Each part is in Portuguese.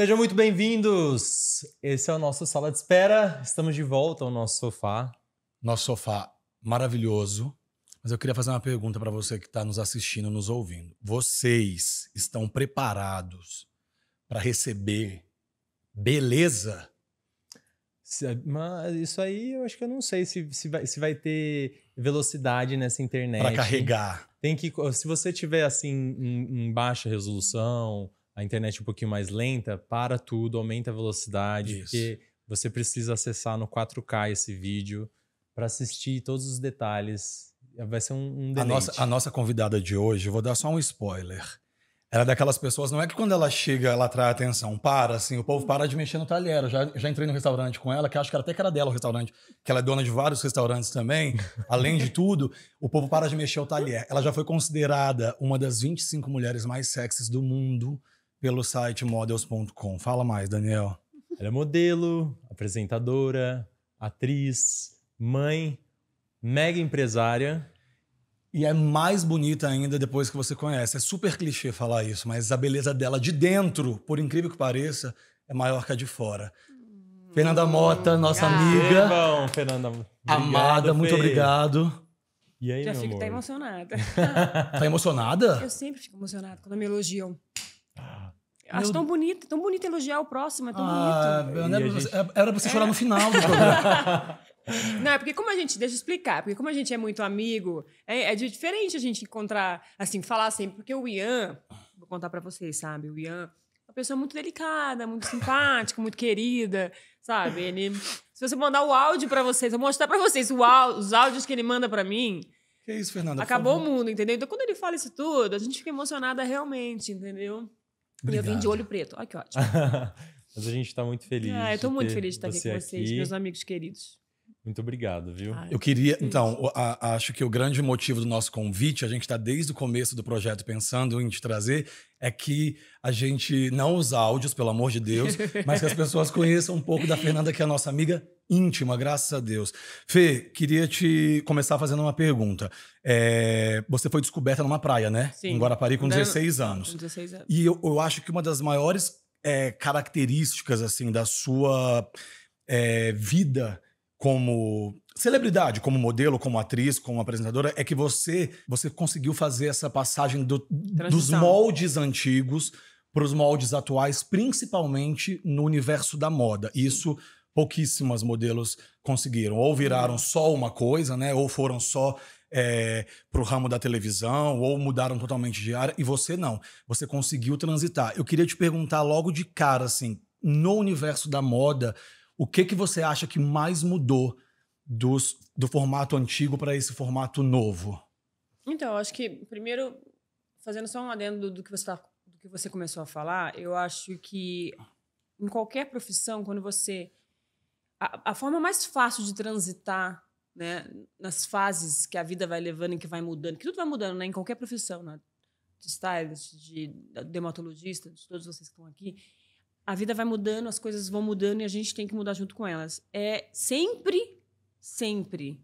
Sejam muito bem-vindos! Esse é o nosso Sala de Espera. Estamos de volta ao nosso sofá. Nosso sofá maravilhoso. Mas eu queria fazer uma pergunta para você que está nos assistindo, nos ouvindo. Vocês estão preparados para receber beleza? Mas isso aí eu acho que eu não sei se, se, vai, se vai ter velocidade nessa internet. Para carregar. Tem que. Se você tiver assim em, em baixa resolução, a internet é um pouquinho mais lenta, para tudo, aumenta a velocidade, Isso. porque você precisa acessar no 4K esse vídeo para assistir todos os detalhes. Vai ser um, um a nossa, a nossa convidada de hoje, vou dar só um spoiler. Ela é daquelas pessoas, não é que quando ela chega, ela atrai atenção, para, assim, o povo para de mexer no talher. Eu já, já entrei no restaurante com ela, que acho que até que era dela o restaurante, que ela é dona de vários restaurantes também. Além de tudo, o povo para de mexer o talher. Ela já foi considerada uma das 25 mulheres mais sexys do mundo pelo site models.com. Fala mais, Daniel. Ela é modelo, apresentadora, atriz, mãe, mega empresária. E é mais bonita ainda depois que você conhece. É super clichê falar isso, mas a beleza dela de dentro, por incrível que pareça, é maior que a de fora. Hum. Fernanda Mota, nossa ah. amiga. amiga. Bom, Fernanda. Obrigado, amada, Fê. muito obrigado. E aí, Já meu fico amor? até emocionada. tá emocionada? Eu sempre fico emocionada quando me elogiam. Eu acho tão bonito, tão bonito elogiar o próximo, é tão ah, bonito. É, era, gente... É, era pra você chorar é. no final do programa. Não, é porque como a gente, deixa eu explicar, porque como a gente é muito amigo, é, é diferente a gente encontrar, assim, falar sempre, porque o Ian, vou contar para vocês, sabe, o Ian é uma pessoa muito delicada, muito simpática, muito querida, sabe, ele, se você mandar o áudio para vocês, eu vou mostrar para vocês áudio, os áudios que ele manda para mim, que isso, Fernanda? Acabou o mundo, entendeu? Então, quando ele fala isso tudo, a gente fica emocionada realmente, entendeu? Obrigado. E eu vim de olho preto. Olha que ótimo. Mas a gente está muito feliz. Ah, eu estou muito feliz de estar aqui com vocês, aqui. meus amigos queridos. Muito obrigado, viu? Ai, eu queria, então, a, acho que o grande motivo do nosso convite, a gente está desde o começo do projeto pensando em te trazer, é que a gente, não usa áudios, pelo amor de Deus, mas que as pessoas conheçam um pouco da Fernanda, que é a nossa amiga íntima, graças a Deus. Fê, queria te começar fazendo uma pergunta. É, você foi descoberta numa praia, né? Sim. Em Guarapari, com 16 ah, anos. Com 16 anos. E eu, eu acho que uma das maiores é, características, assim, da sua é, vida como celebridade, como modelo, como atriz, como apresentadora, é que você você conseguiu fazer essa passagem do, dos moldes antigos para os moldes atuais, principalmente no universo da moda. Isso pouquíssimas modelos conseguiram. Ou viraram uhum. só uma coisa, né? Ou foram só é, para o ramo da televisão, ou mudaram totalmente de área. E você não. Você conseguiu transitar. Eu queria te perguntar logo de cara, assim, no universo da moda o que, que você acha que mais mudou dos, do formato antigo para esse formato novo? Então, eu acho que, primeiro, fazendo só um adendo do, que você tá, do que você começou a falar, eu acho que em qualquer profissão, quando você. A, a forma mais fácil de transitar né, nas fases que a vida vai levando e que vai mudando, que tudo vai mudando, né, em qualquer profissão, né, de stylist, de dermatologista, de todos vocês que estão aqui, a vida vai mudando, as coisas vão mudando e a gente tem que mudar junto com elas. É sempre, sempre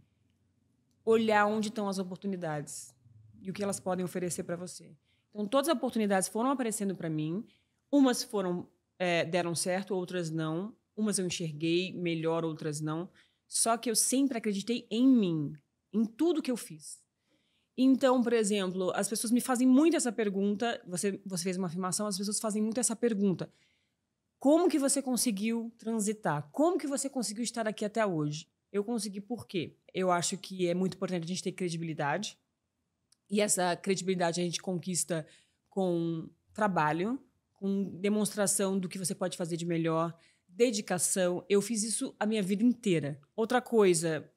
olhar onde estão as oportunidades e o que elas podem oferecer para você. Então, todas as oportunidades foram aparecendo para mim. Umas foram é, deram certo, outras não. Umas eu enxerguei melhor, outras não. Só que eu sempre acreditei em mim, em tudo que eu fiz. Então, por exemplo, as pessoas me fazem muito essa pergunta. Você, você fez uma afirmação, as pessoas fazem muito essa pergunta. Como que você conseguiu transitar? Como que você conseguiu estar aqui até hoje? Eu consegui por quê? Eu acho que é muito importante a gente ter credibilidade. E essa credibilidade a gente conquista com trabalho, com demonstração do que você pode fazer de melhor, dedicação. Eu fiz isso a minha vida inteira. Outra coisa,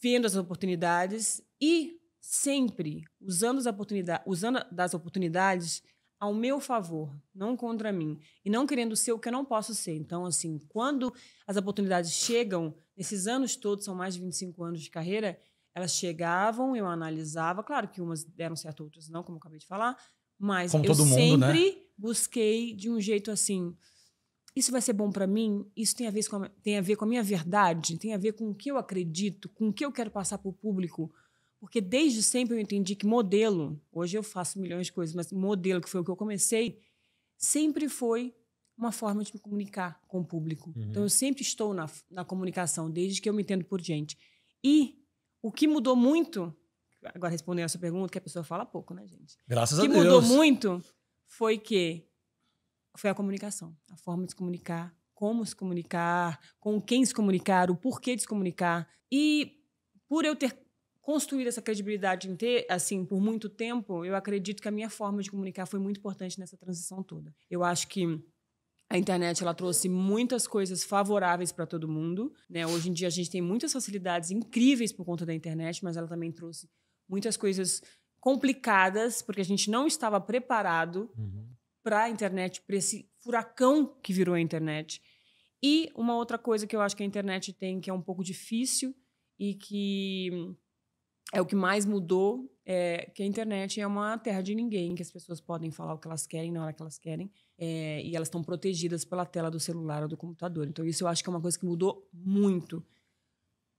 vendo as oportunidades e sempre usando as oportunidades, usando das oportunidades ao meu favor, não contra mim. E não querendo ser o que eu não posso ser. Então, assim, quando as oportunidades chegam, nesses anos todos, são mais de 25 anos de carreira, elas chegavam, eu analisava. Claro que umas deram certo, outras não, como eu acabei de falar. Mas como eu mundo, né? sempre né? busquei de um jeito assim... Isso vai ser bom para mim? Isso tem a, ver com a, tem a ver com a minha verdade? Tem a ver com o que eu acredito? Com o que eu quero passar para o público? Porque desde sempre eu entendi que modelo, hoje eu faço milhões de coisas, mas modelo, que foi o que eu comecei, sempre foi uma forma de me comunicar com o público. Uhum. Então eu sempre estou na, na comunicação, desde que eu me entendo por gente. E o que mudou muito, agora respondendo a sua pergunta, que a pessoa fala pouco, né, gente? Graças a Deus. O que mudou muito foi que foi a comunicação, a forma de se comunicar, como se comunicar, com quem se comunicar, o porquê de se comunicar. E por eu ter construir essa credibilidade ter, assim, por muito tempo, eu acredito que a minha forma de comunicar foi muito importante nessa transição toda. Eu acho que a internet ela trouxe muitas coisas favoráveis para todo mundo, né? Hoje em dia a gente tem muitas facilidades incríveis por conta da internet, mas ela também trouxe muitas coisas complicadas porque a gente não estava preparado uhum. para a internet, para esse furacão que virou a internet. E uma outra coisa que eu acho que a internet tem que é um pouco difícil e que é o que mais mudou, é, que a internet é uma terra de ninguém, que as pessoas podem falar o que elas querem na hora que elas querem, é, e elas estão protegidas pela tela do celular ou do computador. Então, isso eu acho que é uma coisa que mudou muito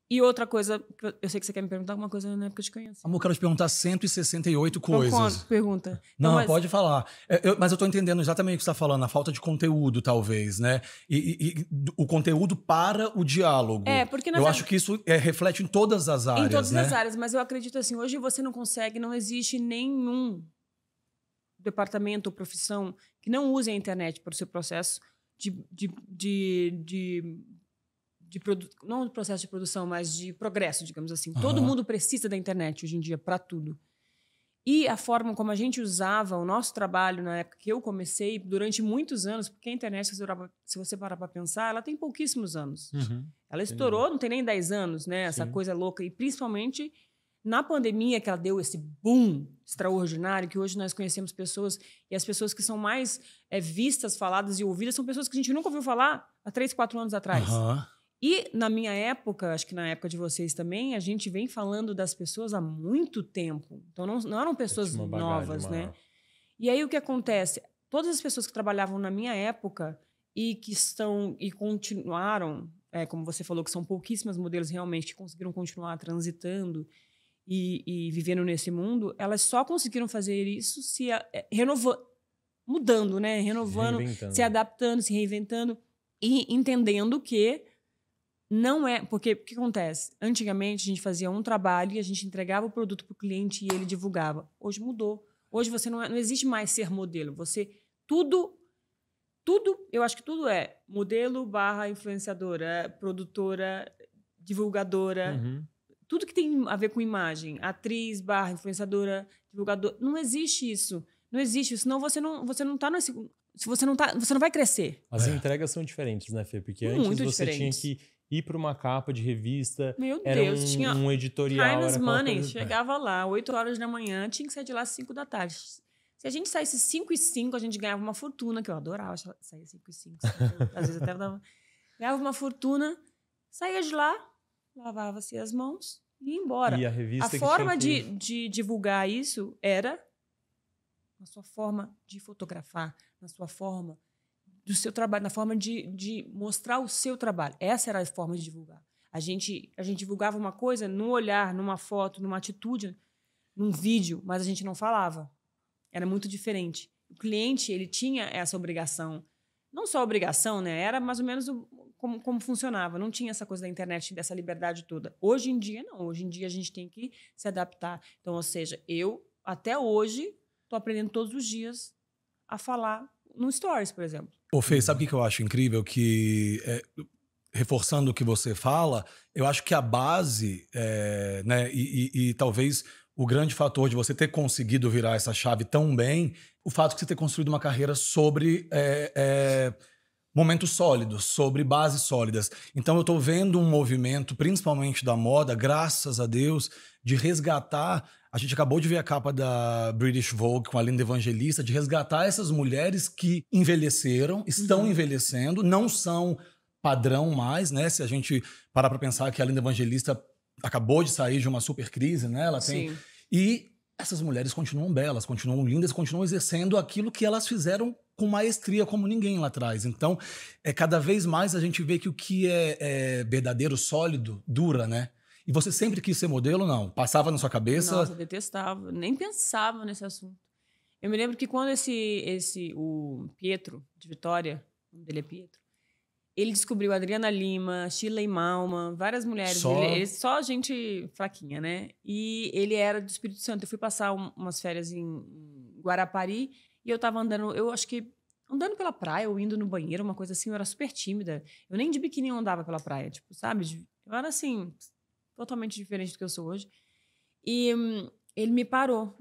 e outra coisa, eu sei que você quer me perguntar alguma coisa na época de conheço. Amor, quero te perguntar 168 então, coisas. Conta, pergunta. Não, então, mas... pode falar. É, eu, mas eu tô entendendo exatamente o que você está falando, a falta de conteúdo, talvez, né? E, e, e o conteúdo para o diálogo. É, porque na Eu acho que isso é, reflete em todas as áreas. Em todas né? as áreas, mas eu acredito assim, hoje você não consegue, não existe nenhum departamento ou profissão que não use a internet para o seu processo de, de, de, de de não do processo de produção, mas de progresso, digamos assim. Uhum. Todo mundo precisa da internet hoje em dia para tudo. E a forma como a gente usava o nosso trabalho na época que eu comecei, durante muitos anos, porque a internet, se você parar para pensar, ela tem pouquíssimos anos. Uhum. Ela estourou, não tem nem 10 anos, né? Sim. Essa coisa louca. E principalmente na pandemia que ela deu esse boom extraordinário, que hoje nós conhecemos pessoas, e as pessoas que são mais é, vistas, faladas e ouvidas são pessoas que a gente nunca ouviu falar há 3, 4 anos atrás. Uhum. E na minha época, acho que na época de vocês também, a gente vem falando das pessoas há muito tempo. Então não, não eram pessoas novas, né? E aí o que acontece? Todas as pessoas que trabalhavam na minha época e que estão e continuaram, é, como você falou, que são pouquíssimas modelos realmente que conseguiram continuar transitando e, e vivendo nesse mundo, elas só conseguiram fazer isso se a, é, renovando, mudando, né? Renovando, se, se adaptando, se reinventando e entendendo que não é, porque o que acontece? Antigamente a gente fazia um trabalho e a gente entregava o produto para o cliente e ele divulgava. Hoje mudou. Hoje você não, é, não existe mais ser modelo. Você tudo tudo, eu acho que tudo é modelo barra influenciadora, produtora, divulgadora. Uhum. Tudo que tem a ver com imagem, atriz barra influenciadora, divulgadora, não existe isso. Não existe isso, senão você não, você não tá nesse se você não tá, você não vai crescer. As é. entregas são diferentes, né, Fê? Porque Muito antes você diferente. tinha que ir para uma capa de revista. Meu era Deus, um, tinha um editorial. Times Money, coisa... chegava lá, 8 horas da manhã, tinha que sair de lá às 5 da tarde. Se a gente saísse 5 e 5, a gente ganhava uma fortuna, que eu adorava sair 5 e 5. às vezes até dava... ganhava uma fortuna, saía de lá, lavava-se as mãos e ia embora. E a revista A forma de, que... de divulgar isso era na sua forma de fotografar, na sua forma do seu trabalho, na forma de, de mostrar o seu trabalho. Essa era a forma de divulgar. A gente, a gente divulgava uma coisa no olhar, numa foto, numa atitude, num vídeo, mas a gente não falava. Era muito diferente. O cliente, ele tinha essa obrigação. Não só obrigação, né? Era mais ou menos o, como, como funcionava. Não tinha essa coisa da internet, dessa liberdade toda. Hoje em dia, não. Hoje em dia, a gente tem que se adaptar. Então, ou seja, eu, até hoje, estou aprendendo todos os dias a falar no Stories, por exemplo. Ô, Fê, sabe o hum. que eu acho incrível? Que, é, reforçando o que você fala, eu acho que a base, é, né, e, e, e talvez o grande fator de você ter conseguido virar essa chave tão bem, o fato de você ter construído uma carreira sobre é, é, momentos sólidos, sobre bases sólidas. Então eu estou vendo um movimento, principalmente da moda, graças a Deus, de resgatar. A gente acabou de ver a capa da British Vogue com a Linda Evangelista, de resgatar essas mulheres que envelheceram, estão uhum. envelhecendo, não são padrão mais, né? Se a gente parar para pensar que a Linda Evangelista acabou de sair de uma super crise, né? Ela tem Sim. e essas mulheres continuam belas, continuam lindas, continuam exercendo aquilo que elas fizeram com maestria como ninguém lá atrás. Então, é cada vez mais a gente vê que o que é, é verdadeiro, sólido, dura, né? E você sempre quis ser modelo, não? Passava na sua cabeça? Nossa, eu detestava, nem pensava nesse assunto. Eu me lembro que quando esse, esse o Pietro de Vitória, o nome dele é Pietro, ele descobriu Adriana Lima, Shirley Malma, várias mulheres. Só, ele, ele, só gente fraquinha, né? E ele era do Espírito Santo. Eu fui passar um, umas férias em Guarapari e eu tava andando, eu acho que andando pela praia ou indo no banheiro, uma coisa assim. Eu era super tímida. Eu nem de biquíni andava pela praia, tipo, sabe? Eu era assim, totalmente diferente do que eu sou hoje. E hum, ele me parou.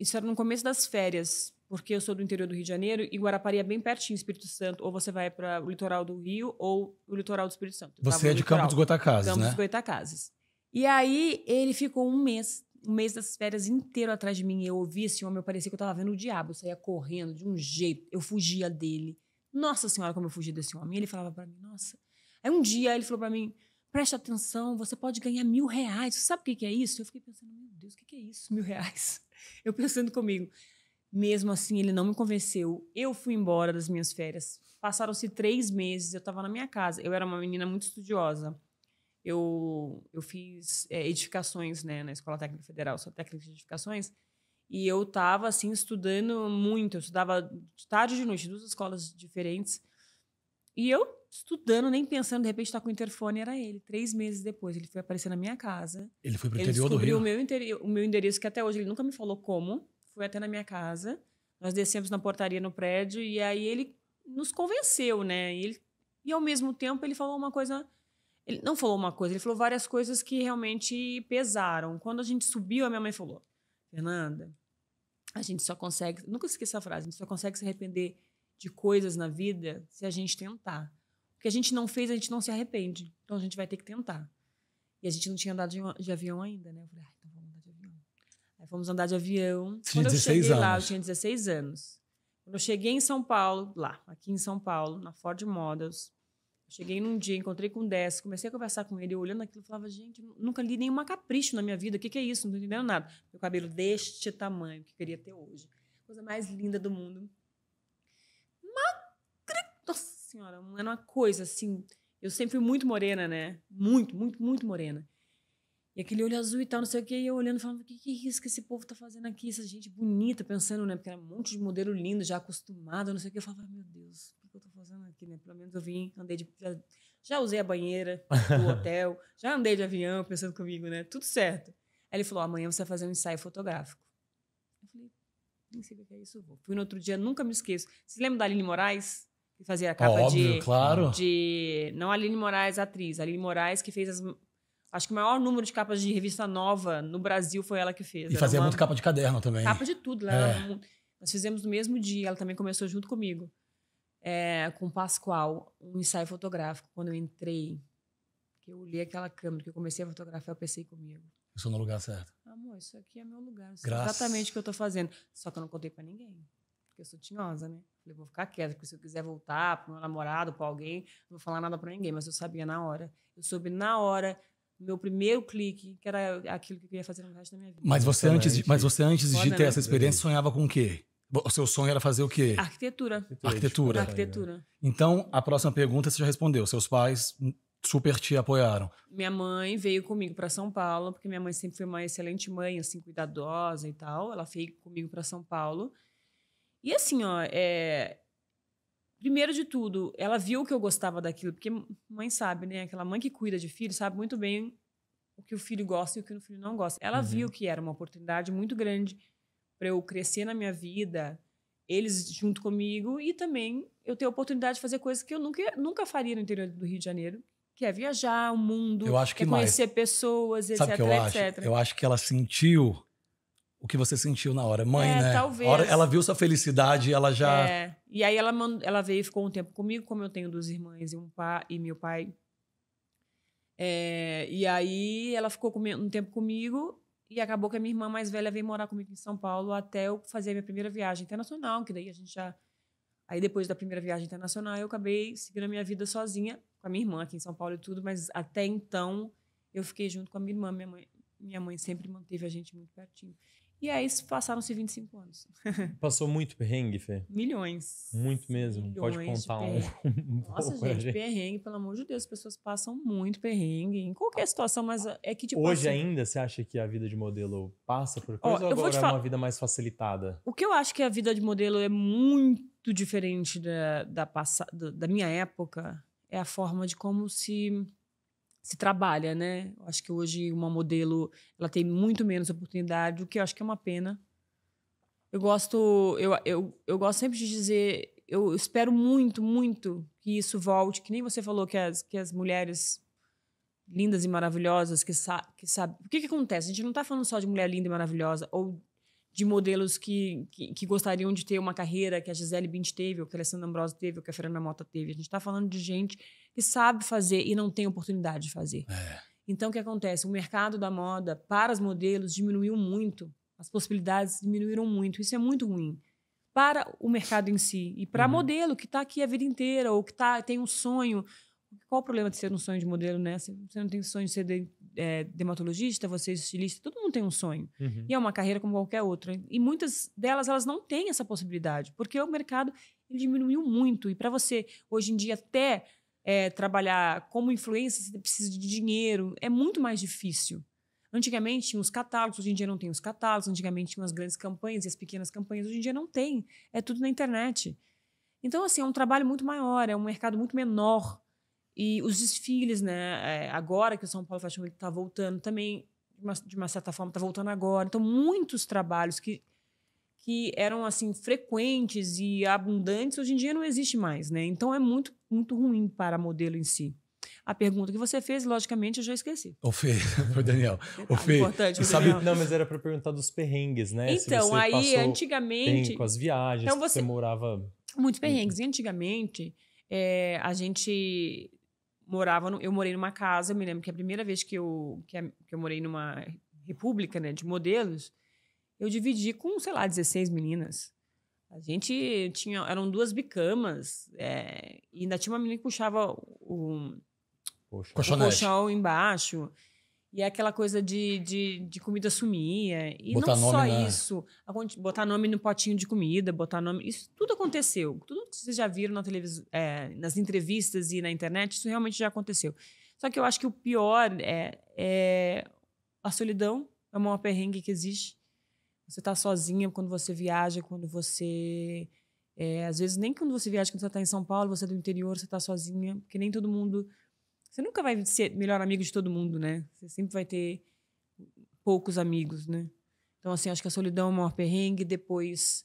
Isso era no começo das férias porque eu sou do interior do Rio de Janeiro e Guarapari é bem pertinho do Espírito Santo. Ou você vai para o litoral do Rio ou o litoral do Espírito Santo. Você é de litoral, Campos dos Goitacazes, Campos né? Campos dos Goitacazes. E aí ele ficou um mês, um mês das férias inteiro atrás de mim. Eu ouvi esse homem, eu parecia que eu estava vendo o diabo. Eu saía correndo de um jeito, eu fugia dele. Nossa Senhora, como eu fugia desse homem. E ele falava para mim, nossa. Aí um dia ele falou para mim, preste atenção, você pode ganhar mil reais. Você sabe o que é isso? Eu fiquei pensando, meu Deus, o que é isso, mil reais? Eu pensando comigo. Mesmo assim, ele não me convenceu. Eu fui embora das minhas férias. Passaram-se três meses, eu estava na minha casa. Eu era uma menina muito estudiosa. Eu, eu fiz é, edificações né, na Escola Técnica Federal, sou técnica de edificações. E eu estava assim, estudando muito. Eu estudava de tarde e de noite, duas escolas diferentes. E eu estudando, nem pensando, de repente tá com o interfone, era ele. Três meses depois, ele foi aparecer na minha casa. Ele foi para o interior do Rio? o meu, interior, o meu endereço, que até hoje ele nunca me falou como foi até na minha casa. Nós descemos na portaria no prédio e aí ele nos convenceu, né? E, ele, e ao mesmo tempo ele falou uma coisa. Ele não falou uma coisa, ele falou várias coisas que realmente pesaram. Quando a gente subiu, a minha mãe falou: Fernanda, a gente só consegue. Nunca esqueça a frase: a gente só consegue se arrepender de coisas na vida se a gente tentar. O que a gente não fez, a gente não se arrepende. Então a gente vai ter que tentar. E a gente não tinha andado de, de avião ainda, né? Eu falei: ah, então Aí fomos andar de avião. Tinha Quando eu cheguei anos. lá, eu tinha 16 anos. Quando eu cheguei em São Paulo, lá, aqui em São Paulo, na Ford Models, cheguei num dia, encontrei com o Décio, comecei a conversar com ele, olhando aquilo, falava, gente, nunca li nenhuma capricho na minha vida, o que, que é isso? Não tô entendendo nada. Meu cabelo deste tamanho, que eu queria ter hoje. Coisa mais linda do mundo. Magra... Nossa senhora, era uma coisa assim... Eu sempre fui muito morena, né? Muito, muito, muito morena. E aquele olho azul e tal, não sei o que. E eu olhando, falando, o que, que é isso que esse povo tá fazendo aqui? Essa gente bonita, pensando, né? Porque era um monte de modelo lindo, já acostumado, não sei o que. Eu falava, meu Deus, o que, que eu tô fazendo aqui, né? Pelo menos eu vim, andei de... Já, já usei a banheira do hotel, já andei de avião, pensando comigo, né? Tudo certo. Aí ele falou, amanhã você vai fazer um ensaio fotográfico. Eu falei, nem sei o que é isso, eu vou. Fui no outro dia, nunca me esqueço. Vocês lembram da Aline Moraes? Que fazia a capa Óbvio, de, claro. de. Não a Aline Moraes, a atriz. A Aline Moraes que fez as Acho que o maior número de capas de revista nova no Brasil foi ela que fez. E Era fazia uma... muito capa de caderno também. Capa de tudo. Né? É. Um... Nós fizemos no mesmo dia, ela também começou junto comigo. É, com o Pascoal, um ensaio fotográfico. Quando eu entrei, que eu olhei aquela câmera, que eu comecei a fotografar, eu pensei comigo. Eu sou no lugar certo. Amor, isso aqui é meu lugar. Isso é Graças... é exatamente o que eu tô fazendo. Só que eu não contei para ninguém. Porque eu sou tinhosa, né? Falei, vou ficar quieta, porque se eu quiser voltar pro meu namorado, para alguém, não vou falar nada para ninguém. Mas eu sabia na hora. Eu soube na hora meu primeiro clique, que era aquilo que eu queria fazer no resto da minha vida. Mas você antes de, mas você antes de ter né? essa experiência sonhava com o quê? O seu sonho era fazer o quê? Arquitetura. Arquitetura. Arquitetura. Arquitetura. Então, a próxima pergunta você já respondeu. Seus pais super te apoiaram. Minha mãe veio comigo para São Paulo, porque minha mãe sempre foi uma excelente mãe, assim, cuidadosa e tal. Ela veio comigo para São Paulo. E assim, ó, é, Primeiro de tudo, ela viu que eu gostava daquilo, porque mãe sabe, né? Aquela mãe que cuida de filho sabe muito bem o que o filho gosta e o que o filho não gosta. Ela uhum. viu que era uma oportunidade muito grande para eu crescer na minha vida, eles junto comigo e também eu ter a oportunidade de fazer coisas que eu nunca, nunca faria no interior do Rio de Janeiro, que é viajar o mundo, eu acho que é conhecer mais. pessoas, etc, Sabe que eu etc. Acho? Eu acho que ela sentiu o que você sentiu na hora. Mãe, é, né? Talvez. Hora, ela viu sua felicidade, ela já. É. E aí ela, mand... ela veio e ficou um tempo comigo, como eu tenho duas irmãs e um pai e meu pai. É... E aí ela ficou um tempo comigo e acabou que a minha irmã mais velha veio morar comigo em São Paulo até eu fazer a minha primeira viagem internacional, que daí a gente já. Aí depois da primeira viagem internacional, eu acabei seguindo a minha vida sozinha, com a minha irmã aqui em São Paulo e tudo, mas até então eu fiquei junto com a minha irmã. Minha mãe, minha mãe sempre manteve a gente muito pertinho. E aí passaram-se 25 anos. Passou muito perrengue, Fê? Milhões. Muito mesmo. Milhões Pode contar um, Nossa, pouco gente, gente, perrengue, pelo amor de Deus, as pessoas passam muito perrengue em qualquer situação, mas é que tipo. Hoje assim, ainda você acha que a vida de modelo passa por coisa ó, ou agora é uma vida mais facilitada? O que eu acho que a vida de modelo é muito diferente da, da, da minha época é a forma de como se se trabalha, né? Acho que hoje uma modelo ela tem muito menos oportunidade, o que eu acho que é uma pena. Eu gosto, eu, eu, eu gosto sempre de dizer, eu espero muito, muito que isso volte, que nem você falou que as, que as mulheres lindas e maravilhosas que, sa que sabe o que, que acontece a gente não está falando só de mulher linda e maravilhosa ou de modelos que, que, que, gostariam de ter uma carreira que a Gisele Bint teve, ou que a Alessandra Ambrosio teve, ou que a Fernanda Mota teve. A gente está falando de gente que sabe fazer e não tem oportunidade de fazer. É. Então, o que acontece? O mercado da moda para os modelos diminuiu muito, as possibilidades diminuíram muito. Isso é muito ruim para o mercado em si e para uhum. modelo que está aqui a vida inteira ou que tá, tem um sonho qual o problema de ser um sonho de modelo, né? Assim, você não tem sonho de ser de, é, dermatologista, você é estilista, todo mundo tem um sonho. Uhum. E é uma carreira como qualquer outra. E muitas delas, elas não têm essa possibilidade, porque o mercado ele diminuiu muito. E para você, hoje em dia, até é, trabalhar como influência, você precisa de dinheiro, é muito mais difícil. Antigamente tinha os catálogos, hoje em dia não tem os catálogos, antigamente tinha as grandes campanhas e as pequenas campanhas, hoje em dia não tem, é tudo na internet. Então, assim, é um trabalho muito maior, é um mercado muito menor. E os desfiles, né? É, agora que o São Paulo Fashion Week está voltando também, de uma, de uma certa forma, está voltando agora. Então, muitos trabalhos que, que eram, assim, frequentes e abundantes, hoje em dia não existe mais, né? Então, é muito, muito ruim para a modelo em si. A pergunta que você fez, logicamente, eu já esqueci. O Fê, foi Daniel. O ah, Fê, importante, sabe, Daniel. Não, mas era para perguntar dos perrengues, né? Então, aí, antigamente. Com as viagens, então você, você morava. Muitos uhum. perrengues. E antigamente, é, a gente morava no, eu morei numa casa, eu me lembro que a primeira vez que eu, que, que eu morei numa república né, de modelos, eu dividi com, sei lá, 16 meninas. A gente tinha, eram duas bicamas, é, e ainda tinha uma menina que puxava o, o colchão embaixo. E é aquela coisa de, de, de comida sumia. E botar não só na... isso. Botar nome no potinho de comida, botar nome. Isso tudo aconteceu. Tudo que vocês já viram na televisão É, nas entrevistas e na internet, isso realmente já aconteceu. Só que eu acho que o pior é, é a solidão. É uma perrengue que existe. Você está sozinha quando você viaja, quando você. É, às vezes, nem quando você viaja, quando você está em São Paulo, você é do interior, você está sozinha, porque nem todo mundo você nunca vai ser melhor amigo de todo mundo, né? Você sempre vai ter poucos amigos, né? Então, assim, acho que a solidão é o maior perrengue, depois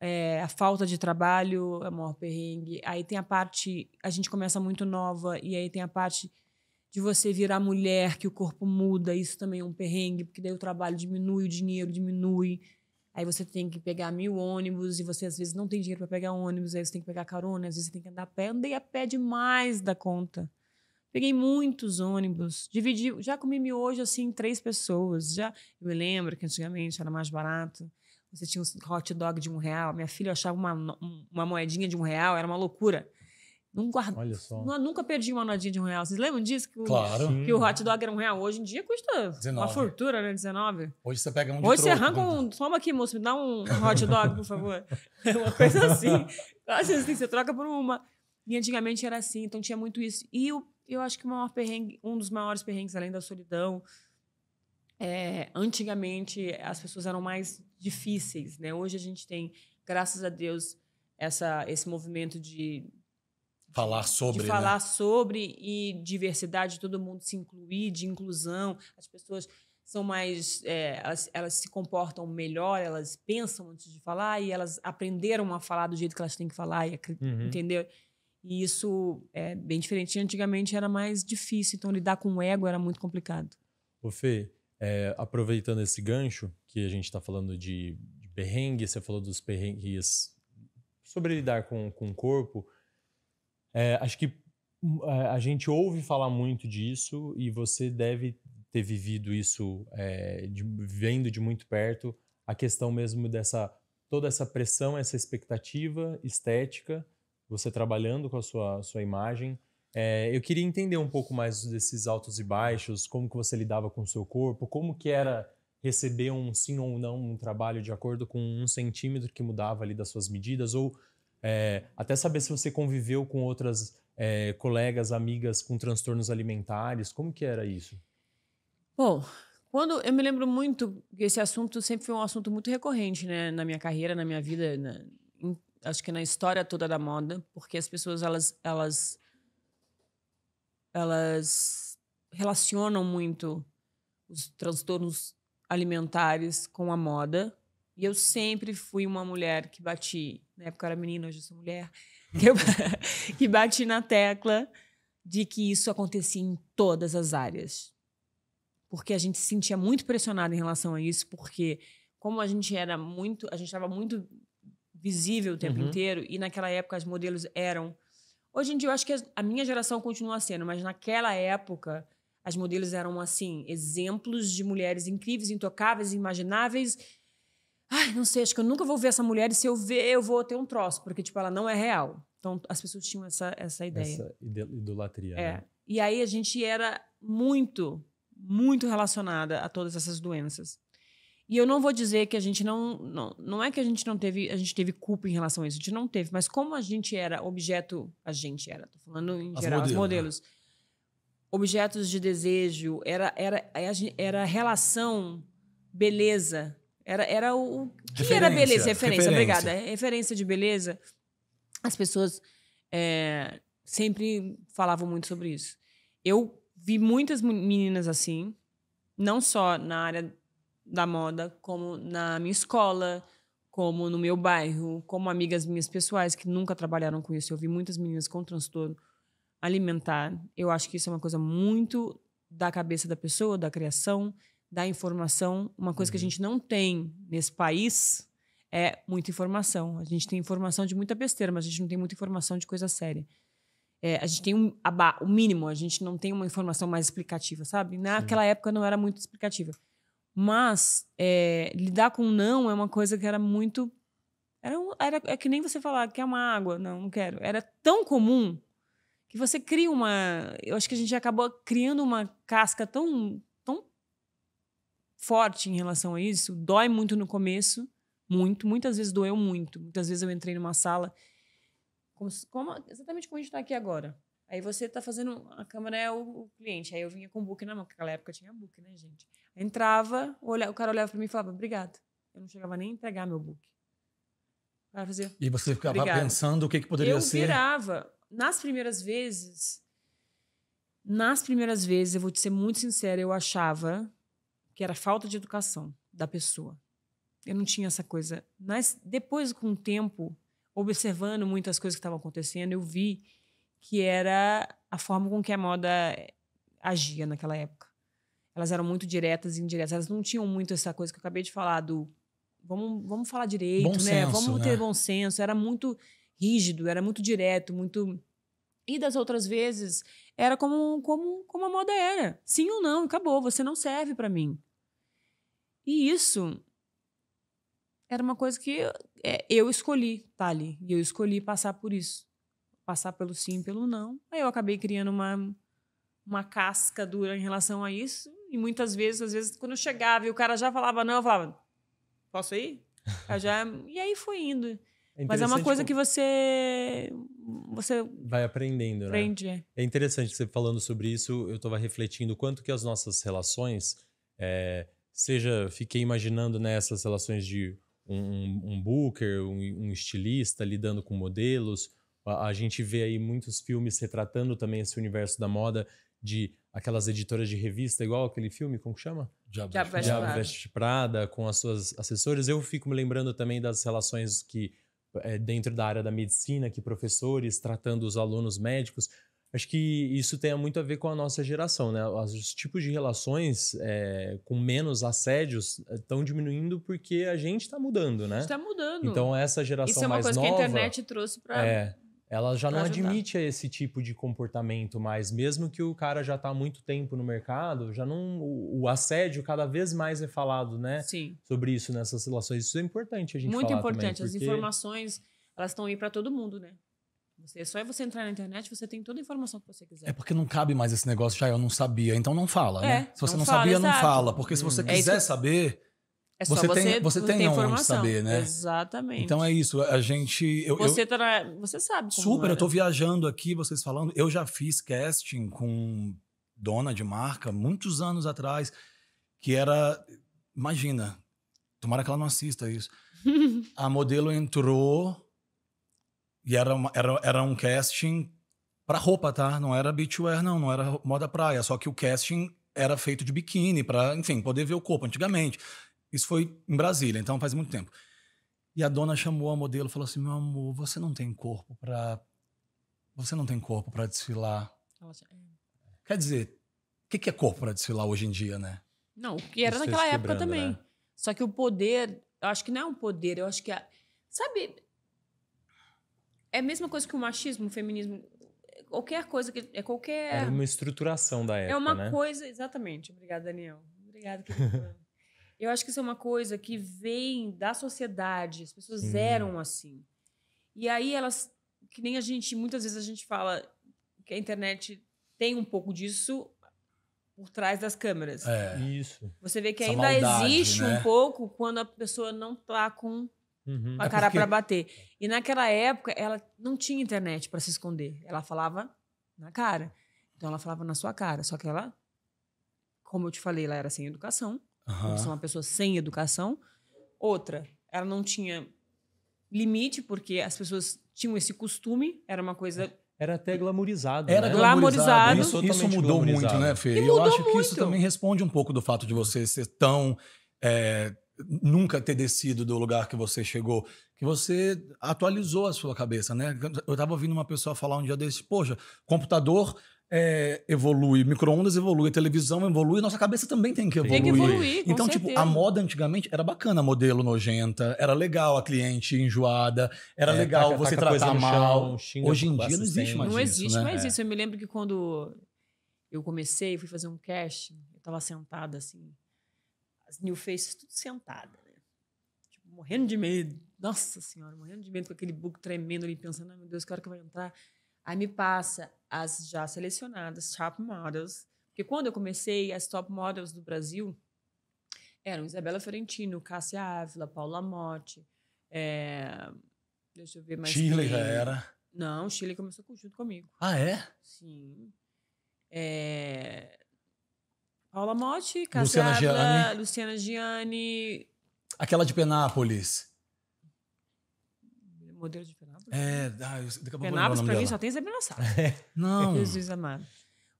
é, a falta de trabalho é o maior perrengue. Aí tem a parte, a gente começa muito nova, e aí tem a parte de você virar mulher, que o corpo muda, isso também é um perrengue, porque daí o trabalho diminui, o dinheiro diminui. Aí você tem que pegar mil ônibus e você às vezes não tem dinheiro para pegar ônibus, aí você tem que pegar carona, às vezes você tem que andar a pé. Andei a pé demais da conta. Peguei muitos ônibus, dividi, já comi miojo assim, três pessoas. Já, eu me lembro que antigamente era mais barato. Você tinha um hot dog de um real. Minha filha achava uma, uma moedinha de um real, era uma loucura. Não guarda Olha só. Não, nunca perdi uma moedinha de um real. Vocês lembram disso? Que o, claro. Que o hot dog era um real. Hoje em dia custa 19. uma fortuna, né? 19. Hoje você pega um de Hoje troco, você arranca né? um. Toma aqui, moço, me dá um hot dog, por favor. É uma coisa assim. assim. Você troca por uma. E antigamente era assim, então tinha muito isso. E o eu acho que um dos maiores perrengues, além da solidão, é, antigamente as pessoas eram mais difíceis, né? Hoje a gente tem, graças a Deus, essa, esse movimento de falar sobre, de né? falar né? sobre e diversidade, todo mundo se incluir, de inclusão, as pessoas são mais, é, elas, elas se comportam melhor, elas pensam antes de falar e elas aprenderam a falar do jeito que elas têm que falar e uhum. entender e isso é bem diferente. Antigamente era mais difícil, então lidar com o ego era muito complicado. Ô Fê, é, aproveitando esse gancho, que a gente está falando de, de perrengue, você falou dos perrengues sobre lidar com, com o corpo, é, acho que hum, é, a gente ouve falar muito disso e você deve ter vivido isso é, de, vendo de muito perto a questão mesmo dessa toda essa pressão, essa expectativa estética você trabalhando com a sua, sua imagem. É, eu queria entender um pouco mais desses altos e baixos, como que você lidava com o seu corpo, como que era receber um sim ou não um trabalho de acordo com um centímetro que mudava ali das suas medidas, ou é, até saber se você conviveu com outras é, colegas, amigas com transtornos alimentares, como que era isso? Bom, quando eu me lembro muito que esse assunto sempre foi um assunto muito recorrente, né, na minha carreira, na minha vida, na, em acho que na história toda da moda, porque as pessoas elas elas elas relacionam muito os transtornos alimentares com a moda. E eu sempre fui uma mulher que bati, na época eu era menina, hoje eu sou mulher, que, eu, que bati na tecla de que isso acontecia em todas as áreas. Porque a gente se sentia muito pressionada em relação a isso, porque como a gente era muito, a gente estava muito visível o tempo uhum. inteiro, e naquela época as modelos eram. Hoje em dia eu acho que a minha geração continua sendo, mas naquela época as modelos eram assim, exemplos de mulheres incríveis, intocáveis, imagináveis. Ai, não sei, acho que eu nunca vou ver essa mulher e se eu ver, eu vou ter um troço, porque tipo ela não é real. Então as pessoas tinham essa essa ideia. Essa idolatria, é. né? E aí a gente era muito, muito relacionada a todas essas doenças. E eu não vou dizer que a gente não, não. Não é que a gente não teve. A gente teve culpa em relação a isso. A gente não teve. Mas como a gente era objeto. A gente era, tô falando em as geral, modelos, os modelos. Né? Objetos de desejo, era, era, era relação, beleza. Era, era o. o que era beleza? Referência, referência, obrigada. É referência de beleza. As pessoas é, sempre falavam muito sobre isso. Eu vi muitas meninas assim, não só na área da moda, como na minha escola, como no meu bairro, como amigas minhas pessoais que nunca trabalharam com isso. Eu vi muitas meninas com transtorno alimentar. Eu acho que isso é uma coisa muito da cabeça da pessoa, da criação, da informação. Uma coisa uhum. que a uhum. gente não tem nesse país é muita informação. A gente tem informação de muita besteira, mas a gente não tem muita informação de coisa séria. É, a gente tem um, o mínimo, a gente não tem uma informação mais explicativa, sabe? Naquela Sim. época não era muito explicativa. Mas é, lidar com não é uma coisa que era muito. Era, era, é que nem você falar, quer é uma água? Não, não quero. Era tão comum que você cria uma. Eu acho que a gente acabou criando uma casca tão, tão forte em relação a isso. Dói muito no começo, muito. Muitas vezes doeu muito. Muitas vezes eu entrei numa sala, como, como exatamente como a gente está aqui agora. Aí você está fazendo. A câmera é o, o, cliente. Aí eu vinha com o book na mão, porque naquela época eu tinha book, né, gente? Entrava, o cara olhava para mim e falava, obrigado. Eu não chegava nem a entregar meu book. O e você ficava Obrigado. pensando o que, que poderia eu ser? Eu virava. Nas primeiras vezes, nas primeiras vezes, eu vou te ser muito sincera, eu achava que era falta de educação da pessoa. Eu não tinha essa coisa. Mas depois, com o tempo, observando muitas coisas que estavam acontecendo, eu vi que era a forma com que a moda eh, agia naquela época elas eram muito diretas e indiretas. Elas não tinham muito essa coisa que eu acabei de falar do vamos, vamos falar direito, bom né? Senso, vamos né? ter né? bom senso. Era muito rígido, era muito direto, muito. E das outras vezes era como, como, como a moda era. Sim ou não, acabou, você não serve para mim. E isso era uma coisa que eu, é, eu escolhi estar tá ali. E eu escolhi passar por isso. Passar pelo sim, pelo não. Aí eu acabei criando uma, uma casca dura em relação a isso. E muitas vezes, às vezes, quando eu chegava e o cara já falava não, eu falava, posso ir? Eu já, e aí foi indo. É Mas é uma coisa que você. Você. Vai aprendendo, né? aprende. né? É interessante você falando sobre isso, eu estava refletindo quanto que as nossas relações. É, seja, fiquei imaginando nessas né, relações de um, um booker, um, um, estilista lidando com modelos. A, a gente vê aí muitos filmes retratando também esse universo da moda de aquelas editoras de revista, igual aquele filme, como chama? Diabo, Diabo, Veste, Diabo Veste Prada, com as suas assessoras. Eu fico me lembrando também das relações que, é, dentro da área da medicina, que professores tratando os alunos médicos. Acho que isso tem muito a ver com a nossa geração, né? Os tipos de relações é, com menos assédios estão é, diminuindo porque a gente está mudando, né? Está mudando. Então essa geração mais nova. Isso é uma coisa nova, que a internet trouxe para é, ela já não ajudar. admite esse tipo de comportamento mais, mesmo que o cara já está há muito tempo no mercado, já não o, o, assédio cada vez mais é falado, né? Sim. Sobre isso nessas relações, isso é importante a gente muito falar importante. Também, porque... As informações elas estão aí para todo mundo, né? Você, é só é você entrar na internet, você tem toda a informação que você quiser. É porque não cabe mais esse negócio, já ah, eu não sabia, então não fala, é, né? Se você não, não fala, sabia, exato. não fala. Porque se você hum. é quiser é saber, é só você, você tem, você tem, tem onde saber, né? Exatamente. Então é isso. A gente. Eu, você, eu, você sabe. Como super, era. eu tô viajando aqui, vocês falando. Eu já fiz casting com dona de marca muitos anos atrás, que era. Imagina, tomara que ela não assista isso. a modelo entrou e era, uma, era, era um casting para roupa, tá? Não era beachwear, não, não era moda praia. Só que o casting era feito de biquíni, para, enfim, poder ver o corpo antigamente. Isso foi em Brasília, então faz muito tempo. E a dona chamou a modelo e falou assim: "Meu amor, você não tem corpo para você não tem corpo para desfilar". É. Quer dizer, o que, que é corpo para desfilar hoje em dia, né? Não, o que era naquela época também. Né? Só que o poder, eu acho que não é um poder, eu acho que é, sabe, é a mesma coisa que o machismo, o feminismo, qualquer coisa que é qualquer Era uma estruturação da época, É uma né? coisa, exatamente. Obrigada, Daniel. Obrigada, querido. Eu acho que isso é uma coisa que vem da sociedade. As pessoas Sim. eram assim. E aí elas, que nem a gente, muitas vezes a gente fala que a internet tem um pouco disso por trás das câmeras. É. Isso. Você vê que Essa ainda maldade, existe né? um pouco quando a pessoa não tá com uhum. a é cara é porque... para bater. E naquela época ela não tinha internet para se esconder. Ela falava na cara. Então ela falava na sua cara, só que ela como eu te falei, ela era sem educação. Uhum. ser uma pessoa sem educação. Outra, ela não tinha limite, porque as pessoas tinham esse costume, era uma coisa. Era até glamourizado. Era né? glamourizado. Isso, isso mudou muito, né, Fê? E eu acho muito. que isso também responde um pouco do fato de você ser tão. É, nunca ter descido do lugar que você chegou, que você atualizou a sua cabeça, né? Eu estava ouvindo uma pessoa falar um dia desse, poxa, computador é, evolui, micro-ondas evolui, televisão evolui, nossa cabeça também tem que evoluir. Tem que evoluir então, tipo, a moda antigamente era bacana, modelo nojenta, era legal a cliente enjoada, era é, legal taca, você taca tratar mal. Chão, Hoje em dia não existe mais não isso. Não existe né? mais é. isso. Eu me lembro que quando eu comecei, fui fazer um casting, eu tava sentada assim, as new faces tudo sentada, né? Tipo, morrendo de medo. Nossa senhora, morrendo de medo com aquele buco tremendo ali, pensando, ai meu Deus, que hora que vai entrar? Aí me passa as já selecionadas top models, porque quando eu comecei, as top models do Brasil eram Isabela Ferentino, Cássia Ávila, Paula Motti, é... deixa eu ver mais. Chile quem. já era. Não, Chile começou junto comigo. Ah, é? Sim. É... Paula Motti, Cássia Luciana Ávila, Gianni. Luciana Gianni. Aquela de Penápolis modelo de Penápolis? É, ah, eu, daqui a pouco Penápolis, pra mim, só tem Zé É. Não. Jesus amado.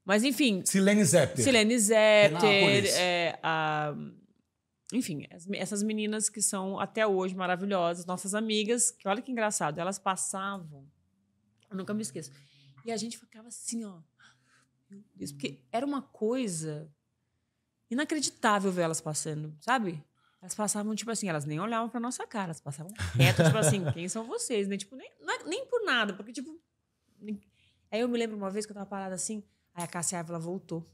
Mas, enfim. Silene Zepter. Silene Zepter. É, a, enfim, essas meninas que são até hoje maravilhosas, nossas amigas, que olha que engraçado, elas passavam. Eu nunca me esqueço. E a gente ficava assim, ó. Isso porque era uma coisa inacreditável ver elas passando, sabe? Elas passavam, tipo assim, elas nem olhavam pra nossa cara, elas passavam reto, tipo assim, quem são vocês, né? Tipo, nem, é nem por nada, porque, tipo. Aí eu me lembro uma vez que eu tava parada assim, aí a Cássia Ávila voltou.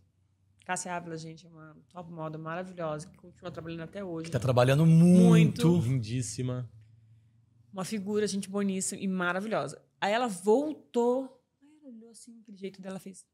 Cássia Ávila, gente, é uma top moda maravilhosa, que continua trabalhando até hoje. Que tá trabalhando muito. muito. Lindíssima. Uma figura, gente, boníssima e maravilhosa. Aí ela voltou, aí ela olhou assim, aquele jeito dela fez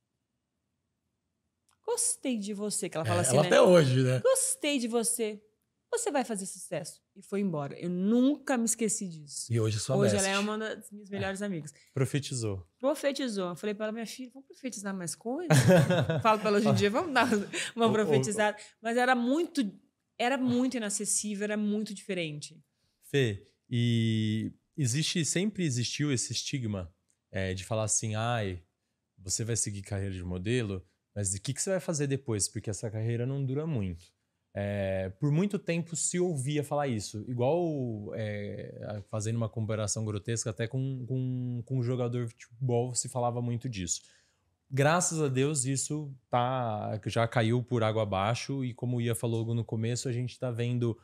gostei de você. Que ela fala é, assim, ela né? até hoje, né? Gostei de você você vai fazer sucesso. E foi embora. Eu nunca me esqueci disso. E hoje sua Hoje best. ela é uma das minhas melhores é. amigas. Profetizou. Profetizou. Eu falei para ela, minha filha, vamos profetizar mais coisas? Falo para ela hoje em dia, vamos dar uma profetizada. Mas era muito, era muito inacessível, era muito diferente. Fê, e existe, sempre existiu esse estigma é, de falar assim, ai, você vai seguir carreira de modelo, mas o que, que você vai fazer depois? Porque essa carreira não dura muito. É, por muito tempo se ouvia falar isso. Igual é, fazendo uma comparação grotesca, até com, com, com um jogador de futebol se falava muito disso. Graças a Deus, isso tá, já caiu por água abaixo, e como o Ia falou no começo, a gente está vendo.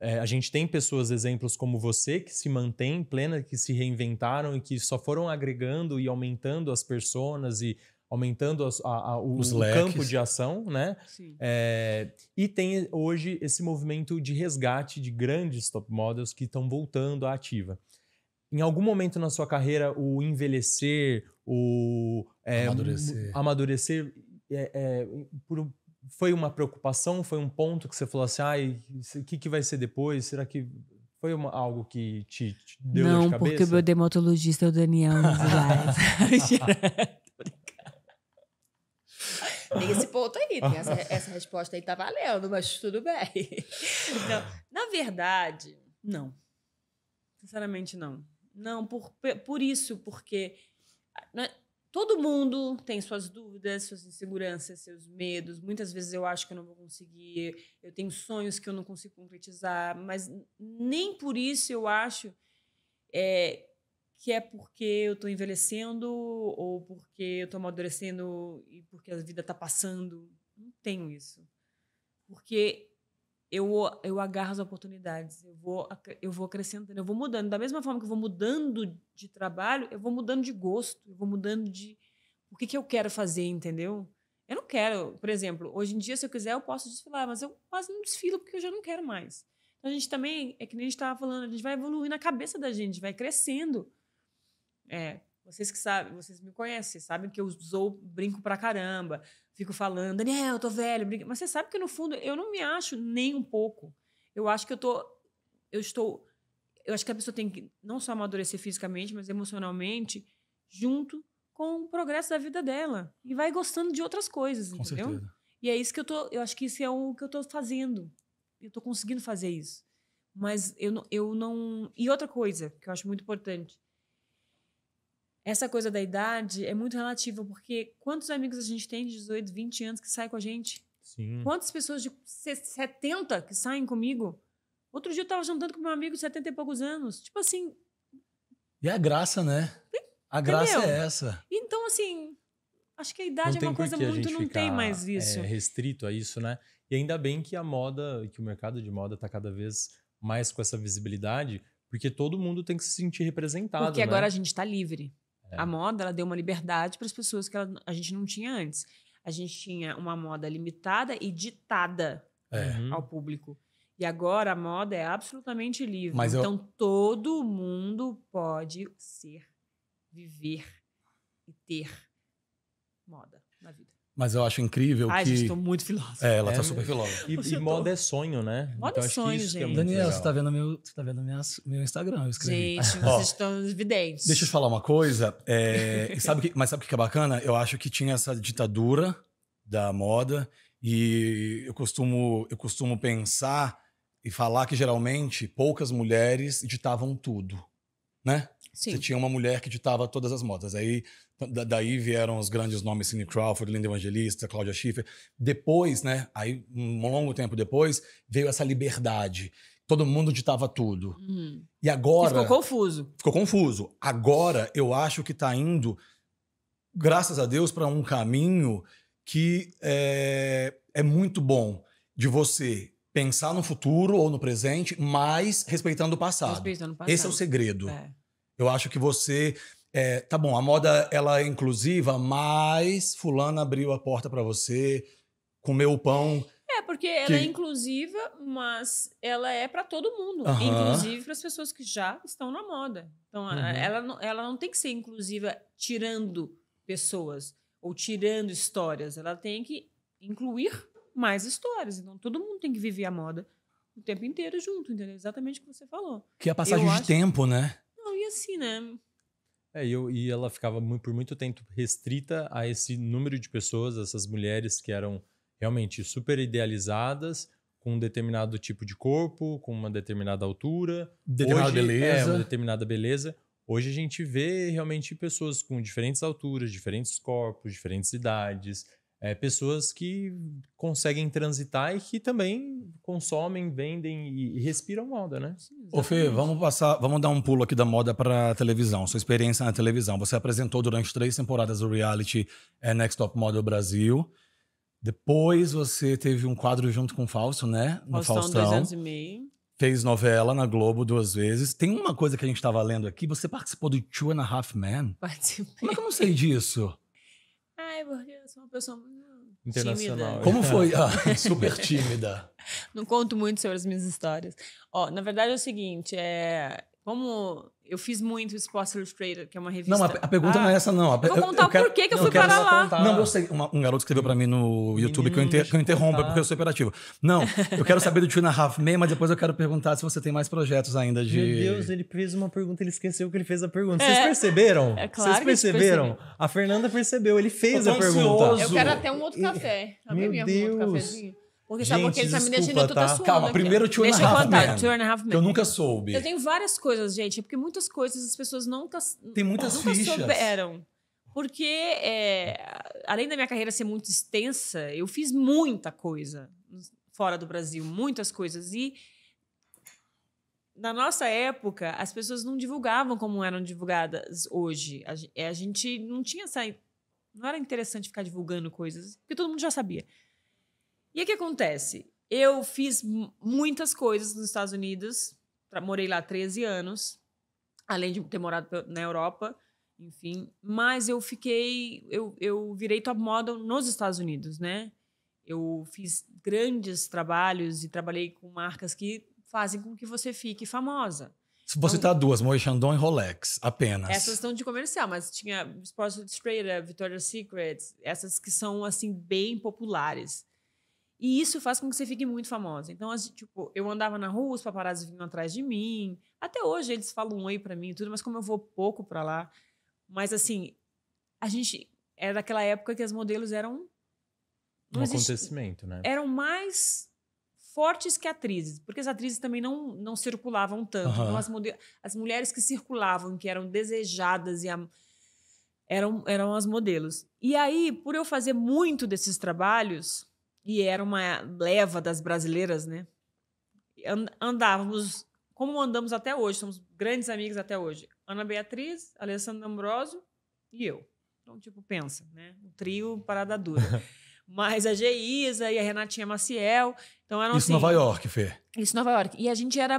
É, a gente tem pessoas, exemplos como você, que se mantém plena, que se reinventaram e que só foram agregando e aumentando as personas e aumentando a, a, a, o, o campo de ação, né? É, e tem hoje esse movimento de resgate de grandes top models que estão voltando à ativa. Em algum momento na sua carreira, o envelhecer, o é, amadurecer, amadurecer é, é por, foi uma preocupação, foi um ponto que você falou assim, ah, o que, que vai ser depois? Será que foi uma, algo que te, te deu Não, de cabeça? Não, porque o meu dermatologista é o Daniel Tem esse ponto aí, tem essa, essa resposta aí tá valendo, mas tudo bem. Então, na verdade, não. Sinceramente, não. Não, por, por isso, porque ah, né, todo mundo tem suas dúvidas, suas inseguranças, seus medos. Muitas vezes eu acho que eu não vou conseguir, eu tenho sonhos que eu não consigo concretizar, mas nem por isso eu acho é, que é porque eu estou envelhecendo ou porque eu estou amadurecendo e porque a vida está passando. Não tenho isso. Porque eu, eu agarro as oportunidades, eu vou, eu vou acrescentando, eu vou mudando. Da mesma forma que eu vou mudando de trabalho, eu vou mudando de gosto, eu vou mudando de. O que, que eu quero fazer, entendeu? Eu não quero, por exemplo, hoje em dia, se eu quiser, eu posso desfilar, mas eu quase não desfilo porque eu já não quero mais. Então, a gente também, é que nem a gente estava falando, a gente vai evoluindo a cabeça da gente, vai crescendo. É, vocês que sabem, vocês me conhecem, sabem que eu sou brinco pra caramba, fico falando, Daniel, eu tô velho, brinco. mas você sabe que no fundo eu não me acho nem um pouco. Eu acho que eu tô eu estou eu acho que a pessoa tem que não só amadurecer fisicamente, mas emocionalmente, junto com o progresso da vida dela e vai gostando de outras coisas, com entendeu? Certeza. E é isso que eu tô, eu acho que isso é o que eu tô fazendo. Eu tô conseguindo fazer isso. Mas eu não, eu não, e outra coisa que eu acho muito importante, essa coisa da idade é muito relativa, porque quantos amigos a gente tem de 18, 20 anos que saem com a gente? Sim. Quantas pessoas de 70 que saem comigo? Outro dia eu tava jantando com meu amigo de 70 e poucos anos. Tipo assim. E a graça, né? A Entendeu? graça é essa. Então, assim, acho que a idade é uma coisa muito. Não tem mais é, isso. É, restrito a isso, né? E ainda bem que a moda, que o mercado de moda tá cada vez mais com essa visibilidade, porque todo mundo tem que se sentir representado. Porque né? agora a gente tá livre. A é. moda ela deu uma liberdade para as pessoas que ela, a gente não tinha antes. A gente tinha uma moda limitada e ditada é. Uhum. ao público. E agora a moda é absolutamente livre. Mas então eu... todo mundo pode ser, viver e ter moda na vida. Mas eu acho incrível Ai, que... Ai, muito filósofo. É, ela tá é, super filósofa. E, e moda é sonho, né? Moda então, é sonho, é gente. É Daniel, você está vendo, meu, você tá vendo minhas, meu Instagram, eu escrevi. Gente, vocês estão evidentes. Deixa eu te falar uma coisa. É, sabe que, mas sabe o que é bacana? Eu acho que tinha essa ditadura da moda e eu costumo, eu costumo pensar e falar que geralmente poucas mulheres ditavam tudo, né? Sim. Você tinha uma mulher que ditava todas as modas. Aí então, da, daí vieram os grandes nomes, Cindy Crawford, Linda Evangelista, Cláudia Schiffer. Depois, né, aí um longo tempo depois, veio essa liberdade. Todo mundo ditava tudo. Uhum. E agora... E ficou confuso. Ficou confuso. Agora, eu acho que está indo, graças a Deus, para um caminho que é, é muito bom de você pensar no futuro ou no presente, mas respeitando o passado. Respeitando o passado. Esse é o segredo. É. Eu acho que você é, tá bom, a moda ela é inclusiva, mas fulana abriu a porta para você, comeu o pão. É, porque ela que... é inclusiva, mas ela é para todo mundo, inclusive para as pessoas que já estão na moda. Então, uhum. ela, não, ela não tem que ser inclusiva tirando pessoas ou tirando histórias, ela tem que incluir mais histórias. Então, todo mundo tem que viver a moda o tempo inteiro junto, entendeu? Exatamente o que você falou. Que é a passagem Eu de acho... tempo, né? Não, e assim, né? É, e, eu, e ela ficava por muito tempo restrita a esse número de pessoas, essas mulheres que eram realmente super idealizadas, com um determinado tipo de corpo, com uma determinada altura. Determinada Hoje, é, beleza. É, uma determinada beleza. Hoje a gente vê realmente pessoas com diferentes alturas, diferentes corpos, diferentes idades, é, pessoas que conseguem transitar e que também consomem, vendem e, e respiram moda, né? Sim, Ô Fê, vamos passar, vamos dar um pulo aqui da moda para televisão. Sua experiência na televisão. Você apresentou durante três temporadas o reality é, Next Top Model Brasil. Depois você teve um quadro junto com o Fausto, né? No Faustão, Faustão. dois anos e meio. Fez novela na Globo duas vezes. Tem uma coisa que a gente estava lendo aqui. Você participou do Two and a Half Men? Participei. Como é que eu não sei disso? porque eu sou uma pessoa muito Internacional. Tímida. Como foi? Ah, super tímida. Não conto muito sobre as minhas histórias. Ó, na verdade é o seguinte, é, como eu fiz muito Sports illustrator que é uma revista. Não, a, a pergunta ah, não é ah. essa, não. A, eu vou contar eu, eu por que eu fui parar lá. Contar. Não, eu sei. Uma, um garoto escreveu pra mim no YouTube Menino, que eu, inter, que eu interrompo, é porque eu sou operativo Não, eu quero saber do a Half May, mas depois eu quero perguntar se você tem mais projetos ainda de. Meu Deus, ele fez uma pergunta, ele esqueceu que ele fez a pergunta. Vocês é, perceberam? É claro. Vocês perceberam? A Fernanda percebeu, ele fez a pergunta. Eu quero até um outro café. Alguém meu Deus. Um outro cafezinho? Porque Gente, sabe que essa menina gente, eu tô tá? suando. Calma, aqui. primeiro Two and, Deixa half contar, two and a Half Man. Que eu nunca soube. Eu tenho várias coisas, gente. Porque muitas coisas as pessoas nunca, tá Tem muitas nunca fichas. souberam. Porque, é, além da minha carreira ser muito extensa, eu fiz muita coisa fora do Brasil. Muitas coisas. E na nossa época, as pessoas não divulgavam como eram divulgadas hoje. A, é, gente não tinha essa. Não era interessante ficar divulgando coisas, porque todo mundo já sabia. E o que acontece? Eu fiz muitas coisas nos Estados Unidos, morei lá 13 anos, além de ter morado na Europa, enfim. Mas eu fiquei, eu, eu virei top model nos Estados Unidos, né? Eu fiz grandes trabalhos e trabalhei com marcas que fazem com que você fique famosa. Se você então, tá duas, Moe Chandon e Rolex, apenas. Essas estão de comercial, mas tinha Sports Illustrated, Victoria's Secret, essas que são assim bem populares. E isso faz com que você fique muito famosa. Então, tipo, eu andava na rua, os paparazzi vinham atrás de mim. Até hoje eles falam um oi para mim e tudo, mas como eu vou pouco para lá. Mas, assim, a gente. Era daquela época que as modelos eram. um existe, acontecimento, né? Eram mais fortes que atrizes, porque as atrizes também não, não circulavam tanto. Uhum. Então, as, as mulheres que circulavam, que eram desejadas e. A, eram, eram as modelos. E aí, por eu fazer muito desses trabalhos, e era uma leva das brasileiras, né? Andávamos, como andamos até hoje, somos grandes amigos até hoje. Ana Beatriz, Alessandro Ambrosio e eu. Então, tipo, pensa, né? Um trio parada dura. Mas a Geisa e a Renatinha Maciel. Então eram Isso assim, Nova York, Fê. Isso Nova York. E a gente era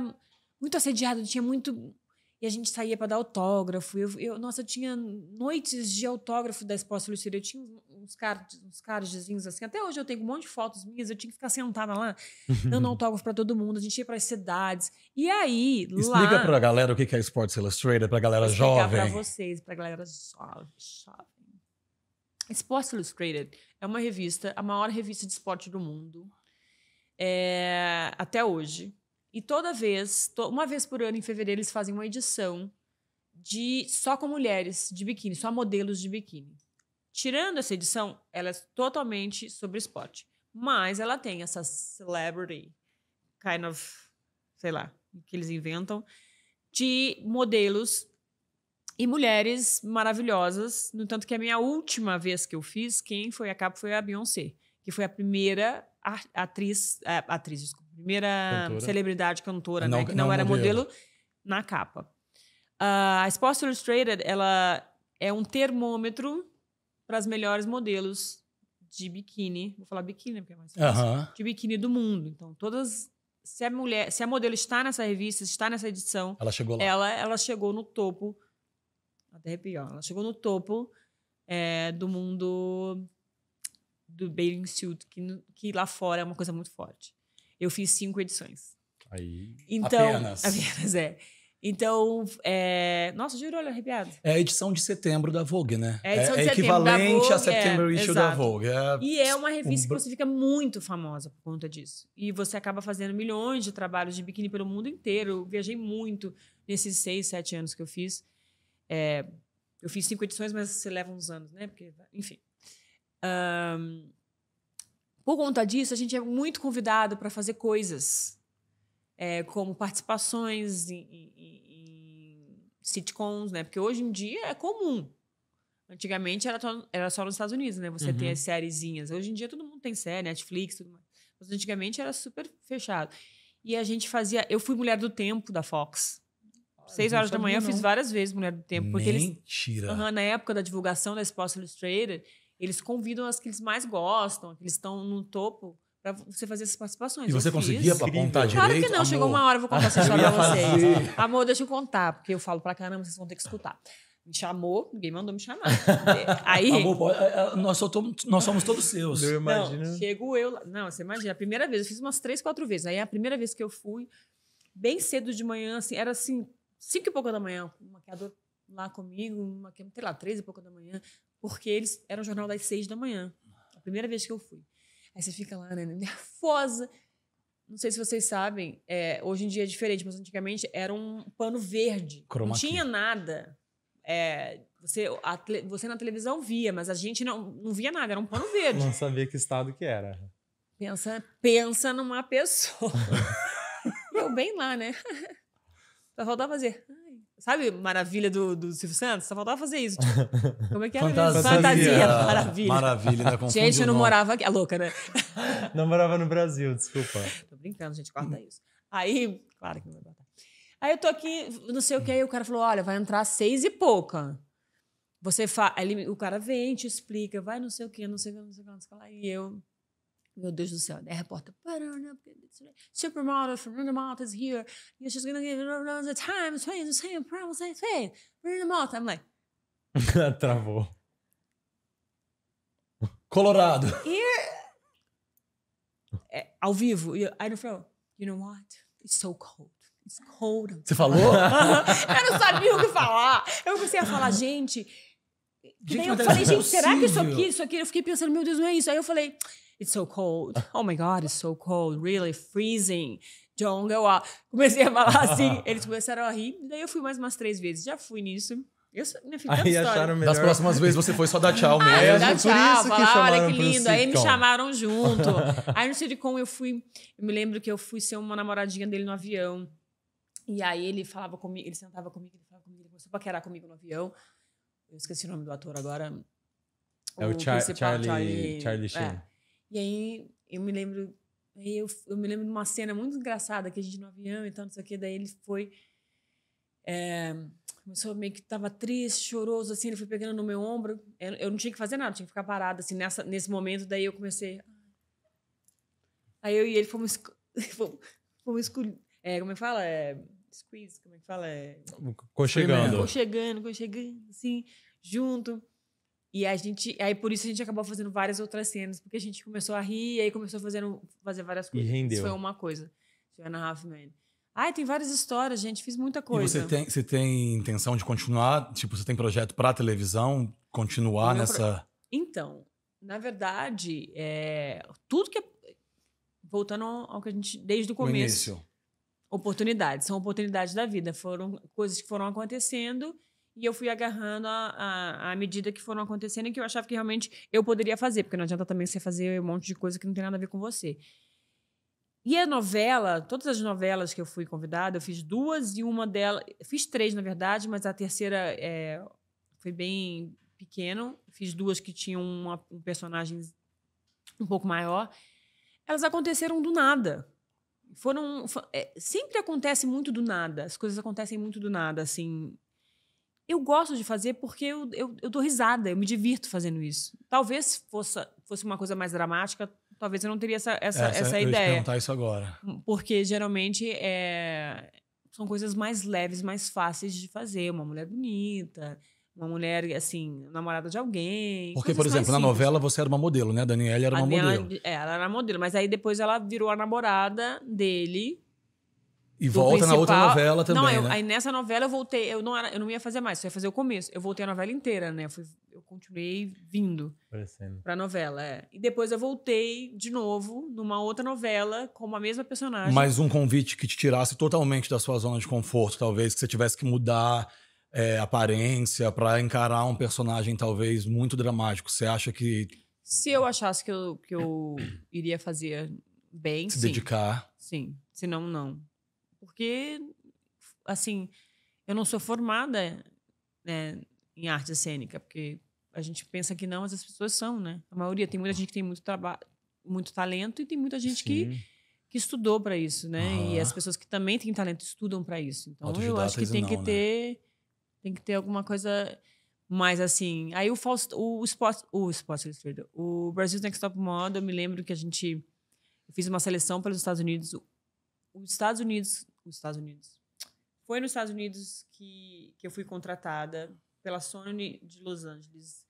muito assediado, tinha muito e a gente saía para dar autógrafo. Eu, eu, nossa, eu tinha noites de autógrafo da Exposta Lucília. Eu tinha uns, card, uns cardzinhos assim. Até hoje eu tenho um monte de fotos minhas. Eu tinha que ficar sentada lá, dando autógrafo para todo mundo. A gente ia para as cidades. E aí, Explica lá... a galera o que é Sports Illustrated, a galera jovem. Explica para vocês, a galera jovem. jovem. Sports Illustrated é uma revista, a maior revista de esporte do mundo. É, até hoje. E toda vez, to uma vez por ano em fevereiro, eles fazem uma edição de só com mulheres de biquíni, só modelos de biquíni. Tirando essa edição, ela é totalmente sobre esporte. Mas ela tem essa celebrity kind of, sei lá, que eles inventam, de modelos e mulheres maravilhosas. No tanto que a minha última vez que eu fiz, quem foi a capa foi a Beyoncé, que foi a primeira atriz, é, atriz, desculpa, primeira cantora. celebridade cantora, não, né? Que não, não era modelo. modelo. na capa. Uh, a Sports Illustrated, ela é um termômetro para as melhores modelos de biquíni. Vou falar biquíni porque é mais fácil. Uh -huh. De biquíni do mundo. Então, todas... Se a, mulher, se a modelo está nessa revista, está nessa edição... Ela chegou lá. Ela, ela chegou no topo... Até pior. Ela chegou no topo é, do mundo do bathing suit, que, que lá fora é uma coisa muito forte eu fiz cinco edições. Aí, então, apenas. Apenas, é. Então, é... nossa, girou olho arrepiado. É a edição de setembro da Vogue, né? É, é, é equivalente à a é, September é, Issue exato. da Vogue. e é uma revista um... que você fica muito famosa por conta disso. E você acaba fazendo milhões de trabalhos de biquíni pelo mundo inteiro. Eu viajei muito nesses seis, sete anos que eu fiz. É, eu fiz cinco edições, mas você leva uns anos, né? Porque, enfim. Um, por conta disso, a gente é muito convidado para fazer coisas, é, como participações em, em, em, sitcoms, né? Porque hoje em dia é comum. Antigamente era, to, era só nos Estados Unidos, né? Você uhum. tem as sériezinhas. Hoje em dia todo mundo tem série, Netflix, tudo mais. Mas antigamente era super fechado. E a gente fazia. Eu fui mulher do tempo da Fox. Seis horas da manhã não. eu fiz várias vezes Mulher do Tempo. Mentira. Porque eles, uhum, na época da divulgação da Sports Illustrated, eles convidam as que eles mais gostam, que eles estão no topo para você fazer essas participações. E você conseguia isso. apontar direito? Claro que não, amor. chegou uma hora, eu vou contar essa história pra vocês. Amor, deixa eu contar, porque eu falo pra caramba, vocês vão ter que escutar. Me chamou, ninguém mandou me chamar. Aí. Amor, é, é, nós, somos, nós somos todos seus. Eu imagino. Não, chego eu. Não, você imagina. A primeira vez, eu fiz umas três, quatro vezes. Aí a primeira vez que eu fui, bem cedo de manhã, assim, era assim, cinco e pouco da manhã, o maquiador lá comigo, uma, sei lá, três e pouco da manhã, porque eles era o jornal das seis da manhã. A primeira vez que eu fui. Aí você fica lá, né, nervosa. Não sei se vocês sabem, é, hoje em dia é diferente, mas antigamente era um pano verde. Croma não tinha nada. É, você, a, você na televisão via, mas a gente não, não via nada, era um pano verde. Não sabia que estado que era. Pensa, pensa numa pessoa. eu bem lá, né? Só faltava fazer. Sabe Maravilha do, do Silvio Santos? Só faltava fazer isso. Tipo, como é que era? É? Fantasia. Fantasia. Maravilha. Maravilha, né? Gente, eu não morava aqui. É louca, né? não morava no Brasil, desculpa. Tô brincando, gente, corta isso. Aí, claro que não vai cortar. Aí eu tô aqui, não sei o que, aí o cara falou: olha, vai entrar seis e pouca. Você fa... Aí, o cara vem, te explica, vai não sei o que, não sei o que, não sei o que, não sei o que lá. E eu, meu Deus do céu. Daí né? a repórter. Supermodel Fernanda Malta is here. You're just gonna give it the time, space, the same problem, same thing. Fernanda Malta. I'm like. Travou. Colorado. É, ao vivo. aí no final, you know what? It's so cold. It's cold. Você falou? eu não sabia o que falar. Eu comecei a falar, gente. gente eu falei, é gente, será que isso aqui, isso aqui? Eu fiquei pensando, meu Deus, não é isso. Aí eu falei, It's so cold. Oh my God, it's so cold. Really freezing. Don't go out. Comecei a falar assim. Eles começaram a rir. Daí eu fui mais umas três vezes. Já fui nisso. Eu minha filha, Aí Das próximas vezes você foi só dar tchau ah, mesmo. Aí, dar tchau, por isso falar, que olha que lindo. Aí me chamaram junto. Aí no Silicon eu fui. Eu me lembro que eu fui ser uma namoradinha dele no avião. E aí ele falava comigo, ele sentava comigo, ele falava comigo, ele começou a paquerar comigo no avião. Eu esqueci o nome do ator agora. É o, o Char Charlie, Charlie, Charlie Sheen. É. E aí eu me lembro, aí eu, eu me lembro de uma cena muito engraçada que a gente no avião e tal, não sei o que, daí ele foi. É, começou meio que tava triste, choroso, assim, ele foi pegando no meu ombro. Eu, eu não tinha que fazer nada, tinha que ficar parada, assim, nessa, nesse momento, daí eu comecei. Aí eu e ele fomos. fomos, fomos é, como é que fala? É, squeeze, como é que fala? É, conchegando. Conchegando, conchegando, assim, junto. E a gente, aí por isso a gente acabou fazendo várias outras cenas, porque a gente começou a rir, e aí começou a fazer várias coisas. E rendeu. Isso foi uma coisa. Joanna Halfman. Ai, tem várias histórias, gente, fiz muita coisa. E você tem, você tem intenção de continuar? Tipo, você tem projeto para televisão? Continuar nessa. Pro... Então, na verdade, é... tudo que. É, voltando ao que a gente. Desde o começo. No início. Oportunidades, são oportunidades da vida. Foram coisas que foram acontecendo e eu fui agarrando à medida que foram acontecendo e que eu achava que realmente eu poderia fazer, porque não adianta também você fazer um monte de coisa que não tem nada a ver com você. E a novela, todas as novelas que eu fui convidada, eu fiz duas e uma delas. Fiz três, na verdade, mas a terceira é, foi bem pequeno. Fiz duas que tinham uma, um personagem um pouco maior. Elas aconteceram do nada. Foram. é, sempre acontece muito do nada. As coisas acontecem muito do nada, assim eu gosto de fazer porque eu, eu, eu dou risada, eu me divirto fazendo isso. Talvez fosse, fosse uma coisa mais dramática, talvez eu não teria essa, essa, essa, essa eu ideia. Eu perguntar isso agora. Hum, porque geralmente é, são coisas mais leves, mais fáceis de fazer. Uma mulher bonita, uma mulher, assim, namorada de alguém. Porque, por exemplo, na novela você era uma modelo, né? A Daniela era uma modelo. É, ela era modelo, mas aí depois ela virou a namorada dele. E volta na outra novela também. Não, eu, né? aí nessa novela eu voltei. Eu não, era, eu não ia fazer mais, eu ia fazer o começo. Eu voltei a novela inteira, né? Eu, fui, eu continuei vindo Parecendo. pra novela. É. E depois eu voltei de novo numa outra novela com a mesma personagem. Mas um convite que te tirasse totalmente da sua zona de conforto, talvez, que você tivesse que mudar é, aparência para encarar um personagem, talvez, muito dramático. Você acha que. Se eu achasse que eu, que eu iria fazer bem. Se sim. dedicar. Sim. Se não, não porque, assim, eu não sou formada né, em arte cênica, porque a gente pensa que não, mas as pessoas são, né? A maioria. Tem muita gente que tem muito trabalho, muito talento e tem muita gente Sim. que, que estudou para isso, né? Ah. E as pessoas que também têm talento estudam para isso. Então, eu acho que tem não, que né? ter... Tem que ter alguma coisa... mais assim, aí o Faust, o, o o Spot Illustrator, o Brasil Next Top Model, eu me lembro que a gente eu fiz uma seleção pelos Estados Unidos. Os Estados Unidos os Estados Unidos. Foi nos Estados Unidos que, que eu fui contratada pela Sony de Los Angeles.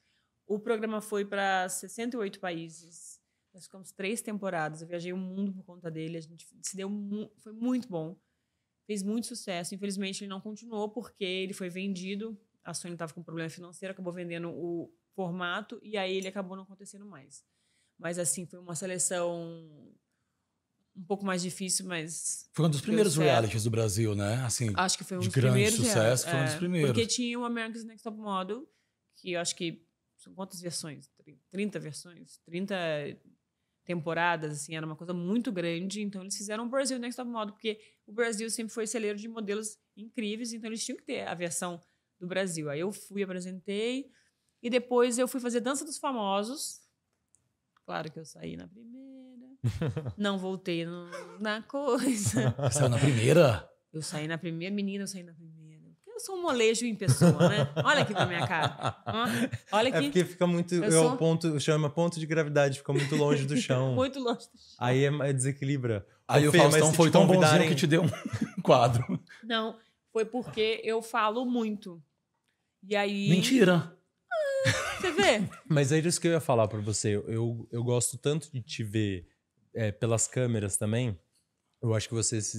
O programa foi para 68 países. Nós ficamos três temporadas. Eu viajei o mundo por conta dele. A gente se deu mu foi muito bom. Fez muito sucesso. Infelizmente ele não continuou porque ele foi vendido. A Sony estava com problema financeiro, acabou vendendo o formato e aí ele acabou não acontecendo mais. Mas assim foi uma seleção um pouco mais difícil, mas. Foi um dos primeiros realities do Brasil, né? Assim, acho que foi um de dos grande é, sucesso, é, foi um dos é. primeiros. Porque tinha o America's Next Top Model, que eu acho que são quantas versões? 30 versões, 30 temporadas, assim, era uma coisa muito grande, então eles fizeram o Brasil Next Top Model, porque o Brasil sempre foi celeiro de modelos incríveis, então eles tinham que ter a versão do Brasil. Aí eu fui, apresentei, e depois eu fui fazer Dança dos Famosos. Claro que eu saí na primeira não voltei no, na coisa. Você saiu na primeira? Eu saí na primeira, menina, eu saí na primeira. Porque eu sou um molejo em pessoa, né? Olha aqui na minha cara. Olha é aqui. É porque fica muito. Eu é sou... ponto, chama ponto de gravidade, fica muito longe do chão. muito longe do chão. Aí é, é desequilibra. Aí o, Faustão foi tão convidarem... bonzinho que te deu um quadro. Não, foi porque eu falo muito. E aí. Mentira! Ah, você vê? Mas é isso que eu ia falar pra você. Eu, eu gosto tanto de te ver é, pelas câmeras também, eu acho que você se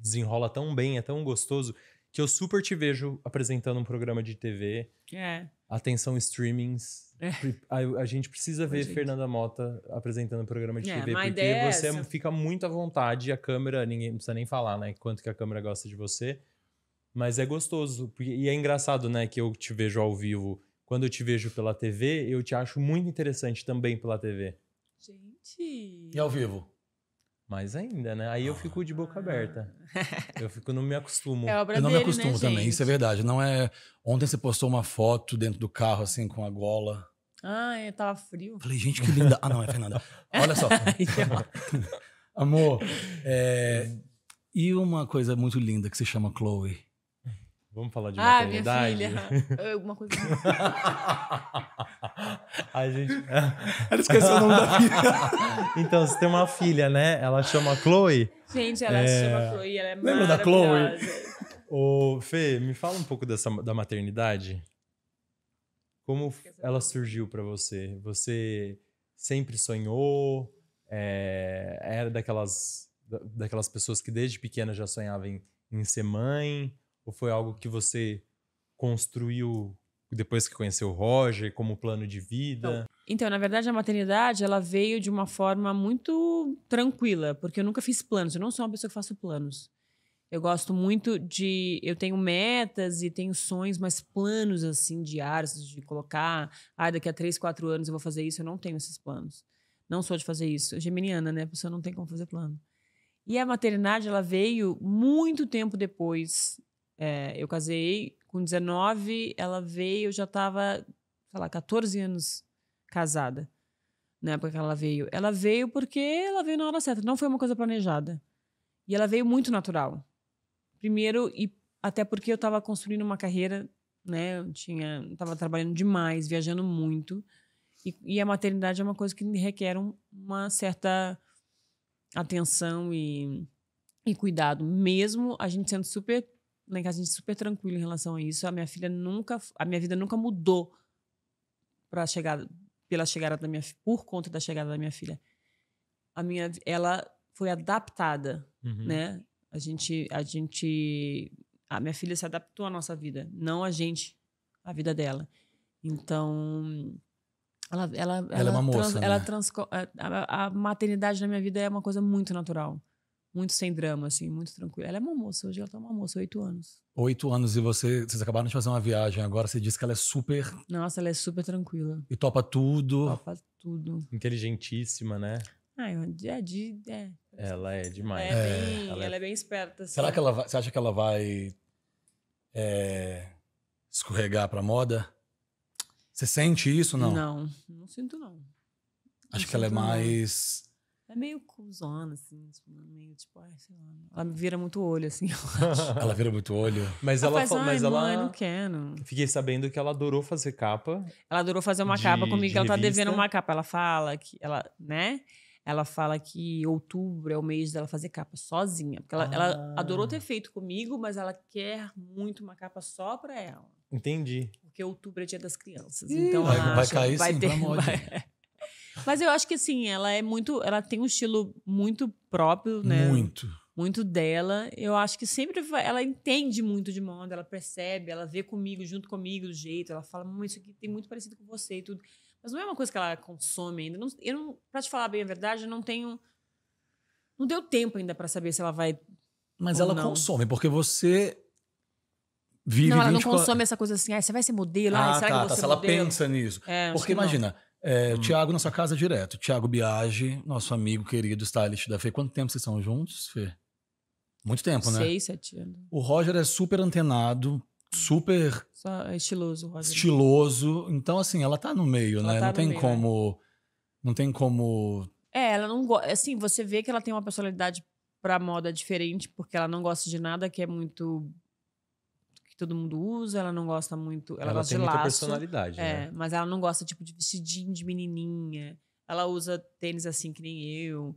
desenrola tão bem, é tão gostoso, que eu super te vejo apresentando um programa de TV. É. Atenção, streamings. É. A, a, gente precisa ver gente. Fernanda Mota apresentando um programa de é, TV, porque é você fica muito à vontade, a câmera, ninguém precisa nem falar, né? Quanto que a câmera gosta de você. Mas é gostoso. E é engraçado, né, que eu te vejo ao vivo. Quando eu te vejo pela TV, eu te acho muito interessante também pela TV. Gente. E ao vivo? Mais ainda, né? Aí eu fico de boca ah. aberta. Eu fico, não me acostumo. É obra eu não dele, me né, acostumo né, também, gente? isso é verdade. Não é. Ontem você postou uma foto dentro do carro, assim, com a gola. Ah, eu é, tava frio. Falei, gente, que linda. Ah, não, é Fernanda. Olha só. Amor, é... e uma coisa muito linda que se chama Chloe. Vamos falar de ah, maternidade? Ah, minha filha. É, alguma coisa assim. A gente... Ela esqueceu o nome da filha. então, você tem uma filha, né? Ela chama Chloe. Gente, ela é... se chama Chloe. Ela é Lembra da Chloe? Ô, Fê, me fala um pouco dessa, da maternidade. Como ela surgiu para você? Você sempre sonhou? É, era daquelas, daquelas pessoas que desde pequena já sonhavam em, em ser mãe? Ou foi algo que você construiu depois que conheceu o Roger como plano de vida? Então, então, na verdade, a maternidade ela veio de uma forma muito tranquila, porque eu nunca fiz planos. Eu não sou uma pessoa que faço planos. Eu gosto muito de. Eu tenho metas e tenho sonhos, mas planos assim diários, de colocar. Ah, daqui a três, quatro anos eu vou fazer isso. Eu não tenho esses planos. Não sou de fazer isso. Eu geminiana, né? A pessoa não tem como fazer plano. E a maternidade, ela veio muito tempo depois é, eu casei com 19, ela veio, eu já estava, sei lá, 14 anos casada. Na época que ela veio. Ela veio porque ela veio na hora certa, não foi uma coisa planejada. E ela veio muito natural. Primeiro, e até porque eu estava construindo uma carreira, né? Eu tinha, estava trabalhando demais, viajando muito. E, e, a maternidade é uma coisa que requer uma certa atenção e, e cuidado, mesmo a gente sendo super lá em casa a gente é super tranquilo em relação a isso. A minha filha nunca, a minha vida nunca mudou para chegar pela chegada da minha por conta da chegada da minha filha. A minha ela foi adaptada, uhum. né? A gente a gente a minha filha se adaptou à nossa vida, não a gente à vida dela. Então ela ela ela, ela é uma moça, trans, né? ela trans, a, a maternidade na minha vida é uma coisa muito natural muito sem drama, assim, muito tranquila. Ela é uma moça, hoje ela tá uma moça, oito anos. Oito anos e você, vocês acabaram de fazer uma viagem agora, você disse que ela é super. Nossa, ela é super tranquila. E topa tudo. Topa tudo. Inteligentíssima, né? Ah, é de. É. Ela é demais. Ela é, bem, Ela é... Ela é bem esperta. Assim. Será que ela vai, você acha que ela vai é, escorregar pra moda? Você sente isso não? Não, não sinto não. Acho não que ela é mais. Não é meio cuzona, assim, tipo, né, meio tipo, ai, sei lá. Né. Ela me vira muito olho, assim. ela vira muito olho. Mas ela, ela faz, mas ela. Mãe, não quero. Fiquei sabendo que ela adorou fazer capa. Ela adorou fazer uma de, capa comigo, ela tá devendo uma capa. Ela fala que ela, né? Ela fala que outubro é o mês dela fazer capa sozinha. Porque ela, ah. ela adorou ter feito comigo, mas ela quer muito uma capa só pra ela. Entendi. Porque outubro é dia das crianças. Ih, então vai, vai cair vai sim, ter, pelo tá Mas eu acho que assim, ela é muito. Ela tem um estilo muito próprio, né? Muito. Muito dela. Eu acho que sempre ela entende muito de moda, ela percebe, ela vê comigo, junto comigo, do jeito. Ela fala, isso aqui tem muito parecido com você e tudo. Mas não é uma coisa que ela consome ainda. Não, eu não, pra te falar bem a verdade, eu não tenho. Não deu tempo ainda para saber se ela vai. Mas ela não. consome, porque você vive. Não, ela não consome essa coisa assim, ah, você vai ser modelo, ah, ah será tá, que você tá, se modelo? ela pensa nisso. É, porque imagina, não. É, hum. Tiago na sua casa direto. Tiago Biagi, nosso amigo querido stylist da Fê. Quanto tempo vocês estão juntos, Fê? Muito tempo, né? Seis, sete anos. O Roger é super antenado, super. Só estiloso, Roger. Estiloso. Então, assim, ela tá no meio, ela né? Tá não tem meio, é. como. É. Não tem como. É, ela não gosta. Assim, você vê que ela tem uma personalidade pra moda diferente, porque ela não gosta de nada que é muito que todo mundo usa, ela não gosta muito. Ela, ela gosta tem de muita laço, personalidade. É, né? mas ela não gosta tipo de vestidinho de menininha. Ela usa tênis assim que nem eu.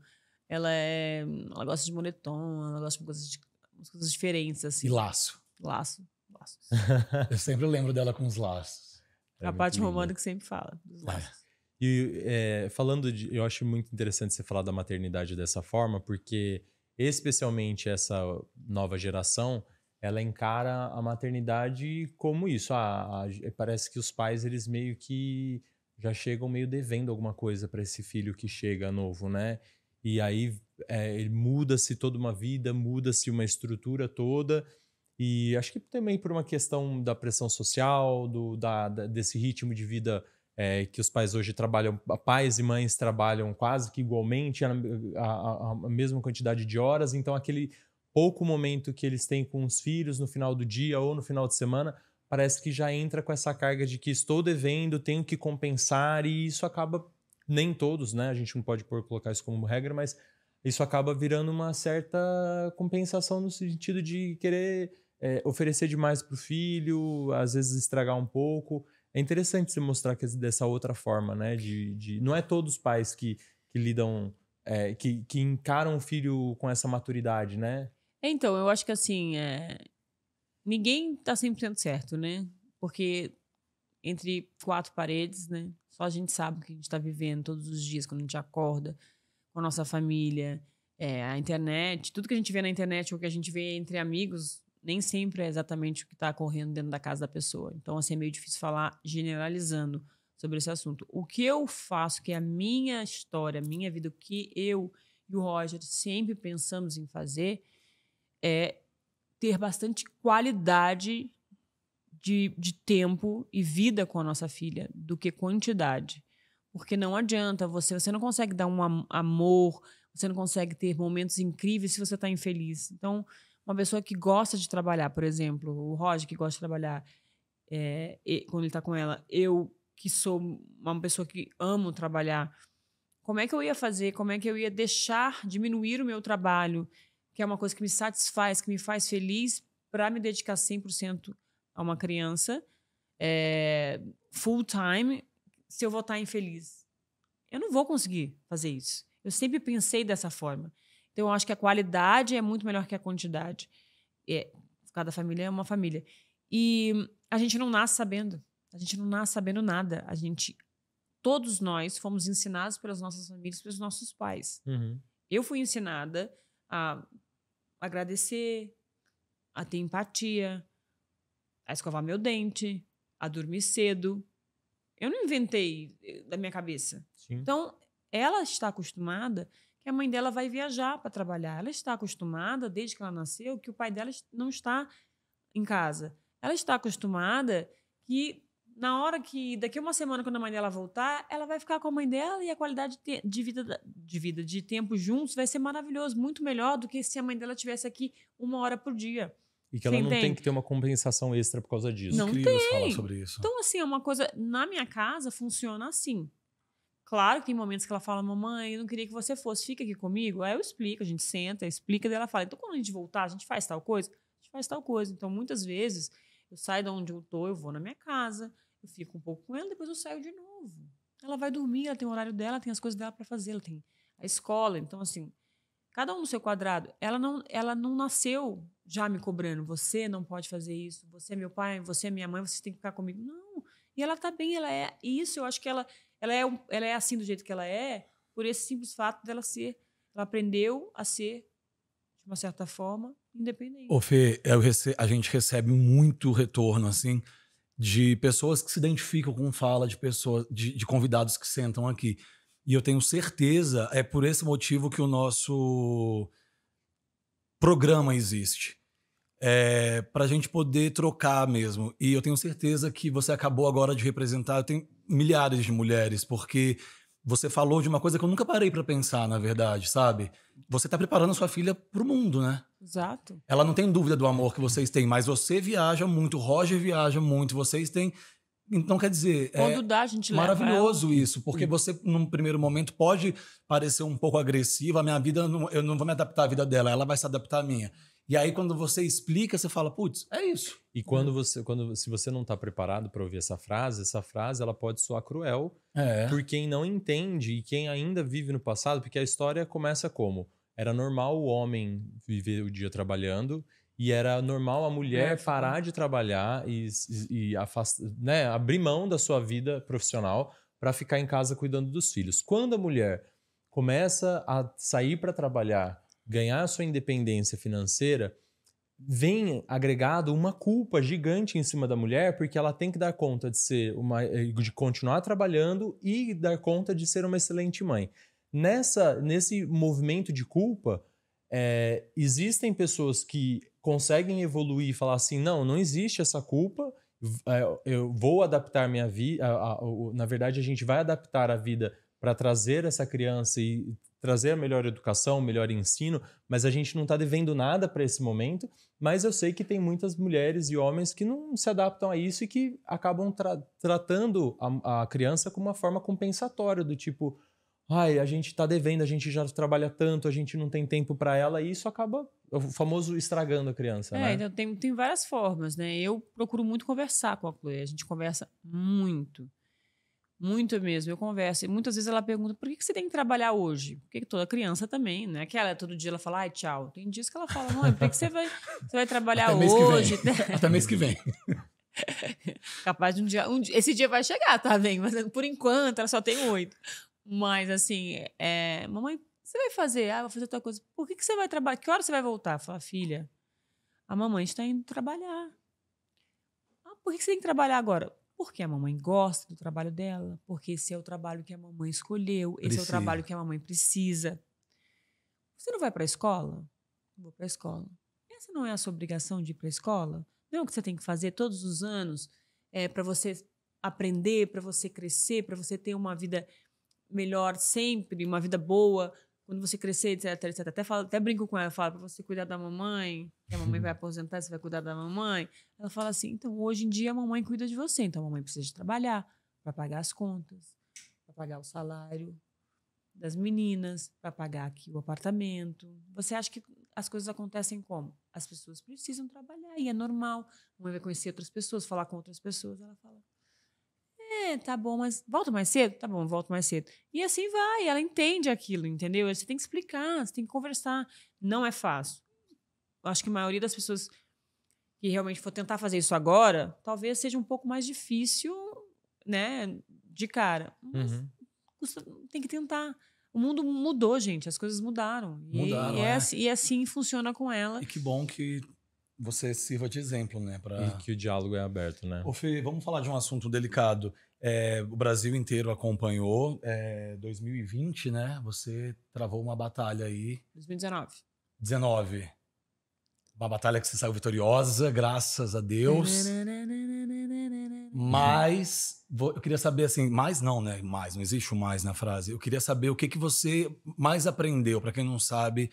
Ela é, ela gosta de moletom, ela gosta de coisas, de, coisas diferentes assim. E laço. Laço, laço. eu sempre lembro dela com os laços. É a parte lindo. que sempre fala dos é. laços. E é, falando de, eu acho muito interessante você falar da maternidade dessa forma, porque especialmente essa nova geração ela encara a maternidade como isso. Ah, parece que os pais, eles meio que já chegam meio devendo alguma coisa para esse filho que chega novo, né? E aí é, muda-se toda uma vida, muda-se uma estrutura toda. E acho que também por uma questão da pressão social, do, da, da desse ritmo de vida é, que os pais hoje trabalham, pais e mães trabalham quase que igualmente, a, a, a mesma quantidade de horas, então aquele pouco momento que eles têm com os filhos no final do dia ou no final de semana, parece que já entra com essa carga de que estou devendo, tenho que compensar, e isso acaba, nem todos, né? A gente não pode por colocar isso como regra, mas isso acaba virando uma certa compensação no sentido de querer é, oferecer demais para o filho, às vezes estragar um pouco. É interessante se mostrar que dessa outra forma, né? De, de, não é todos os pais que, que lidam, é, que, que encaram o filho com essa maturidade, né? Então, eu acho que assim, é... ninguém tá 100% certo, né? Porque entre quatro paredes, né? Só a gente sabe o que a gente tá vivendo todos os dias, quando a gente acorda, com a nossa família, é, a internet, tudo que a gente vê na internet ou que a gente vê entre amigos, nem sempre é exatamente o que tá ocorrendo dentro da casa da pessoa. Então, assim, é meio difícil falar generalizando sobre esse assunto. O que eu faço, que é a minha história, a minha vida, o que eu e o Roger sempre pensamos em fazer é ter bastante qualidade de, de tempo e vida com a nossa filha do que quantidade. Porque não adianta, você, você não consegue dar um amor, você não consegue ter momentos incríveis se você está infeliz. Então, uma pessoa que gosta de trabalhar, por exemplo, o Roger que gosta de trabalhar, é, e, quando ele está com ela, eu que sou uma pessoa que amo trabalhar, como é que eu ia fazer? Como é que eu ia deixar diminuir o meu trabalho? que é uma coisa que me satisfaz, que me faz feliz, para me dedicar 100% a uma criança, é, full time, se eu vou estar infeliz. Eu não vou conseguir fazer isso. Eu sempre pensei dessa forma. Então, eu acho que a qualidade é muito melhor que a quantidade. É, cada família é uma família. E a gente não nasce sabendo. A gente não nasce sabendo nada. A gente, todos nós, fomos ensinados pelas nossas famílias, pelos nossos pais. Uhum. Eu fui ensinada a agradecer, a ter empatia, a escovar meu dente, a dormir cedo. Eu não inventei eh, da minha cabeça. Sim. Então, ela está acostumada que a mãe dela vai viajar para trabalhar. Ela está acostumada, desde que ela nasceu, que o pai dela não está em casa. Ela está acostumada que na hora que, daqui uma semana, quando a mãe dela voltar, ela vai ficar com a mãe dela e a qualidade de vida, de vida, de tempo juntos vai ser maravilhoso, muito melhor do que se a mãe dela tivesse aqui uma hora por dia. E que ela não tem que ter uma compensação extra por causa disso. Não Incrível tem. falar sobre isso. Então, assim, é uma coisa. Na minha casa funciona assim. Claro que tem momentos que ela fala, mamãe, eu não queria que você fosse, fica aqui comigo. Aí eu explico, a gente senta, explica, daí ela fala, então quando a gente voltar, a gente faz tal coisa? A gente faz tal coisa. Então, muitas vezes, eu saio de onde eu tô, eu vou na minha casa, eu fico um pouco com ela, depois eu saio de novo. Ela vai dormir, ela tem o horário dela, tem as coisas dela para fazer, ela tem a escola. Então, assim, cada um no seu quadrado. Ela não, ela não nasceu já me cobrando. Você não pode fazer isso, você é meu pai, você é minha mãe, você tem que ficar comigo. Não. E ela tá bem, ela é isso. Eu acho que ela, ela, é, ela é assim do jeito que ela é, por esse simples fato dela ser. Ela aprendeu a ser, de uma certa forma, independente. Ô, Fê, é rece, a gente recebe muito retorno, assim de pessoas que se identificam com fala de pessoas, de, de convidados que sentam aqui. E eu tenho certeza, é por esse motivo que o nosso programa existe. É, para a gente poder trocar mesmo. E eu tenho certeza que você acabou agora de representar. Eu tenho milhares de mulheres, porque você falou de uma coisa que eu nunca parei para pensar, na verdade, sabe? Você está preparando sua filha para o mundo, né? Exato. Ela não tem dúvida do amor que vocês têm, mas você viaja muito, o Roger viaja muito, vocês têm então, quer dizer. É Quando é dá, a gente maravilhoso leva. isso, porque Sim. você, num primeiro momento, pode parecer um pouco agressiva. A minha vida, eu não vou me adaptar à vida dela, ela vai se adaptar à minha. E aí, quando você explica, você fala, putz, é isso. E quando você, quando, se você não está preparado para ouvir essa frase, essa frase ela pode soar cruel é. por quem não entende e quem ainda vive no passado, porque a história começa como? Era normal o homem viver o dia trabalhando e era normal a mulher é. Tipo parar de trabalhar e, e, afastar né, abrir mão da sua vida profissional para ficar em casa cuidando dos filhos. Quando a mulher começa a sair para trabalhar ganhar sua independência financeira, vem agregado uma culpa gigante em cima da mulher, porque ela tem que dar conta de ser uma eh, de continuar trabalhando e dar conta de ser uma excelente mãe. Nessa nesse movimento de culpa, é, existem pessoas que conseguem evoluir e falar assim: não, não existe essa culpa, eh, eu vou adaptar minha vida. Na verdade, a gente vai adaptar a vida para trazer essa criança e trazer a melhor educação, melhor ensino, mas a gente não está devendo nada para esse momento. Mas eu sei que tem muitas mulheres e homens que não se adaptam a isso e que acabam tra tratando a, a, criança como uma forma compensatória, do tipo, ai, a gente está devendo, a gente já trabalha tanto, a gente não tem tempo para ela, e isso acaba o famoso estragando a criança, é, né? Então tem, tem várias formas, né? Eu procuro muito conversar com a Chloe, a gente conversa muito. Muito mesmo, eu converso. E muitas vezes ela pergunta por que, você tem que trabalhar hoje? Porque toda criança também, né? Que ela todo dia ela fala, ai, tchau. Tem dias que ela fala, mãe, por que, você vai, você vai trabalhar Até hoje? Né? Até mês que vem. Capaz de um dia, um dia, Esse dia vai chegar, tá bem? Mas por enquanto ela só tem oito. Mas assim, é, mamãe, você vai fazer? Ah, vou fazer tua coisa. Por que, que você vai trabalhar? Que hora você vai voltar? Fala, filha, a mamãe está indo trabalhar. Ah, por que você tem que trabalhar agora? Porque a mamãe gosta do trabalho dela, porque esse é o trabalho que a mamãe escolheu, precisa. esse é o trabalho que a mamãe precisa. Você não vai para a escola? Vou para a escola. Essa não é a sua obrigação de ir para a escola? Não é o que você tem que fazer todos os anos é, eh, para você aprender, para você crescer, para você ter uma vida melhor sempre, uma vida boa, quando você crescer, etc, etc. Até, falo, até brinco com ela, falo, para você cuidar da mamãe, que a mamãe vai aposentar, você vai cuidar da mamãe. Ela fala assim, então, hoje em dia a mamãe cuida de você, então a mamãe precisa de trabalhar para pagar as contas, para pagar o salário das meninas, para pagar aqui o apartamento. Você acha que as coisas acontecem como? As pessoas precisam trabalhar e é normal. A mãe vai conhecer outras pessoas, falar com outras pessoas. Ela fala, é, tá bom, mas volta mais cedo? Tá bom, volta mais cedo. E assim vai, ela entende aquilo, entendeu? Você tem que explicar, você tem que conversar. Não é fácil. Acho que a maioria das pessoas que realmente for tentar fazer isso agora, talvez seja um pouco mais difícil, né, de cara. Mas uhum. tem que tentar. O mundo mudou, gente, as coisas mudaram. mudaram é é. Assim, e, é. e assim funciona com ela. E que bom que você sirva de exemplo, né? Pra... E que o diálogo é aberto, né? Ô, Fê, vamos falar de um assunto delicado. É, o Brasil inteiro acompanhou. É, 2020, né? Você travou uma batalha aí. 2019. 19. Uma batalha que você saiu vitoriosa, graças a Deus. Mas eu queria saber assim, mais não, né? Mais, não existe o mais na frase. Eu queria saber o que, que você mais aprendeu, para quem não sabe,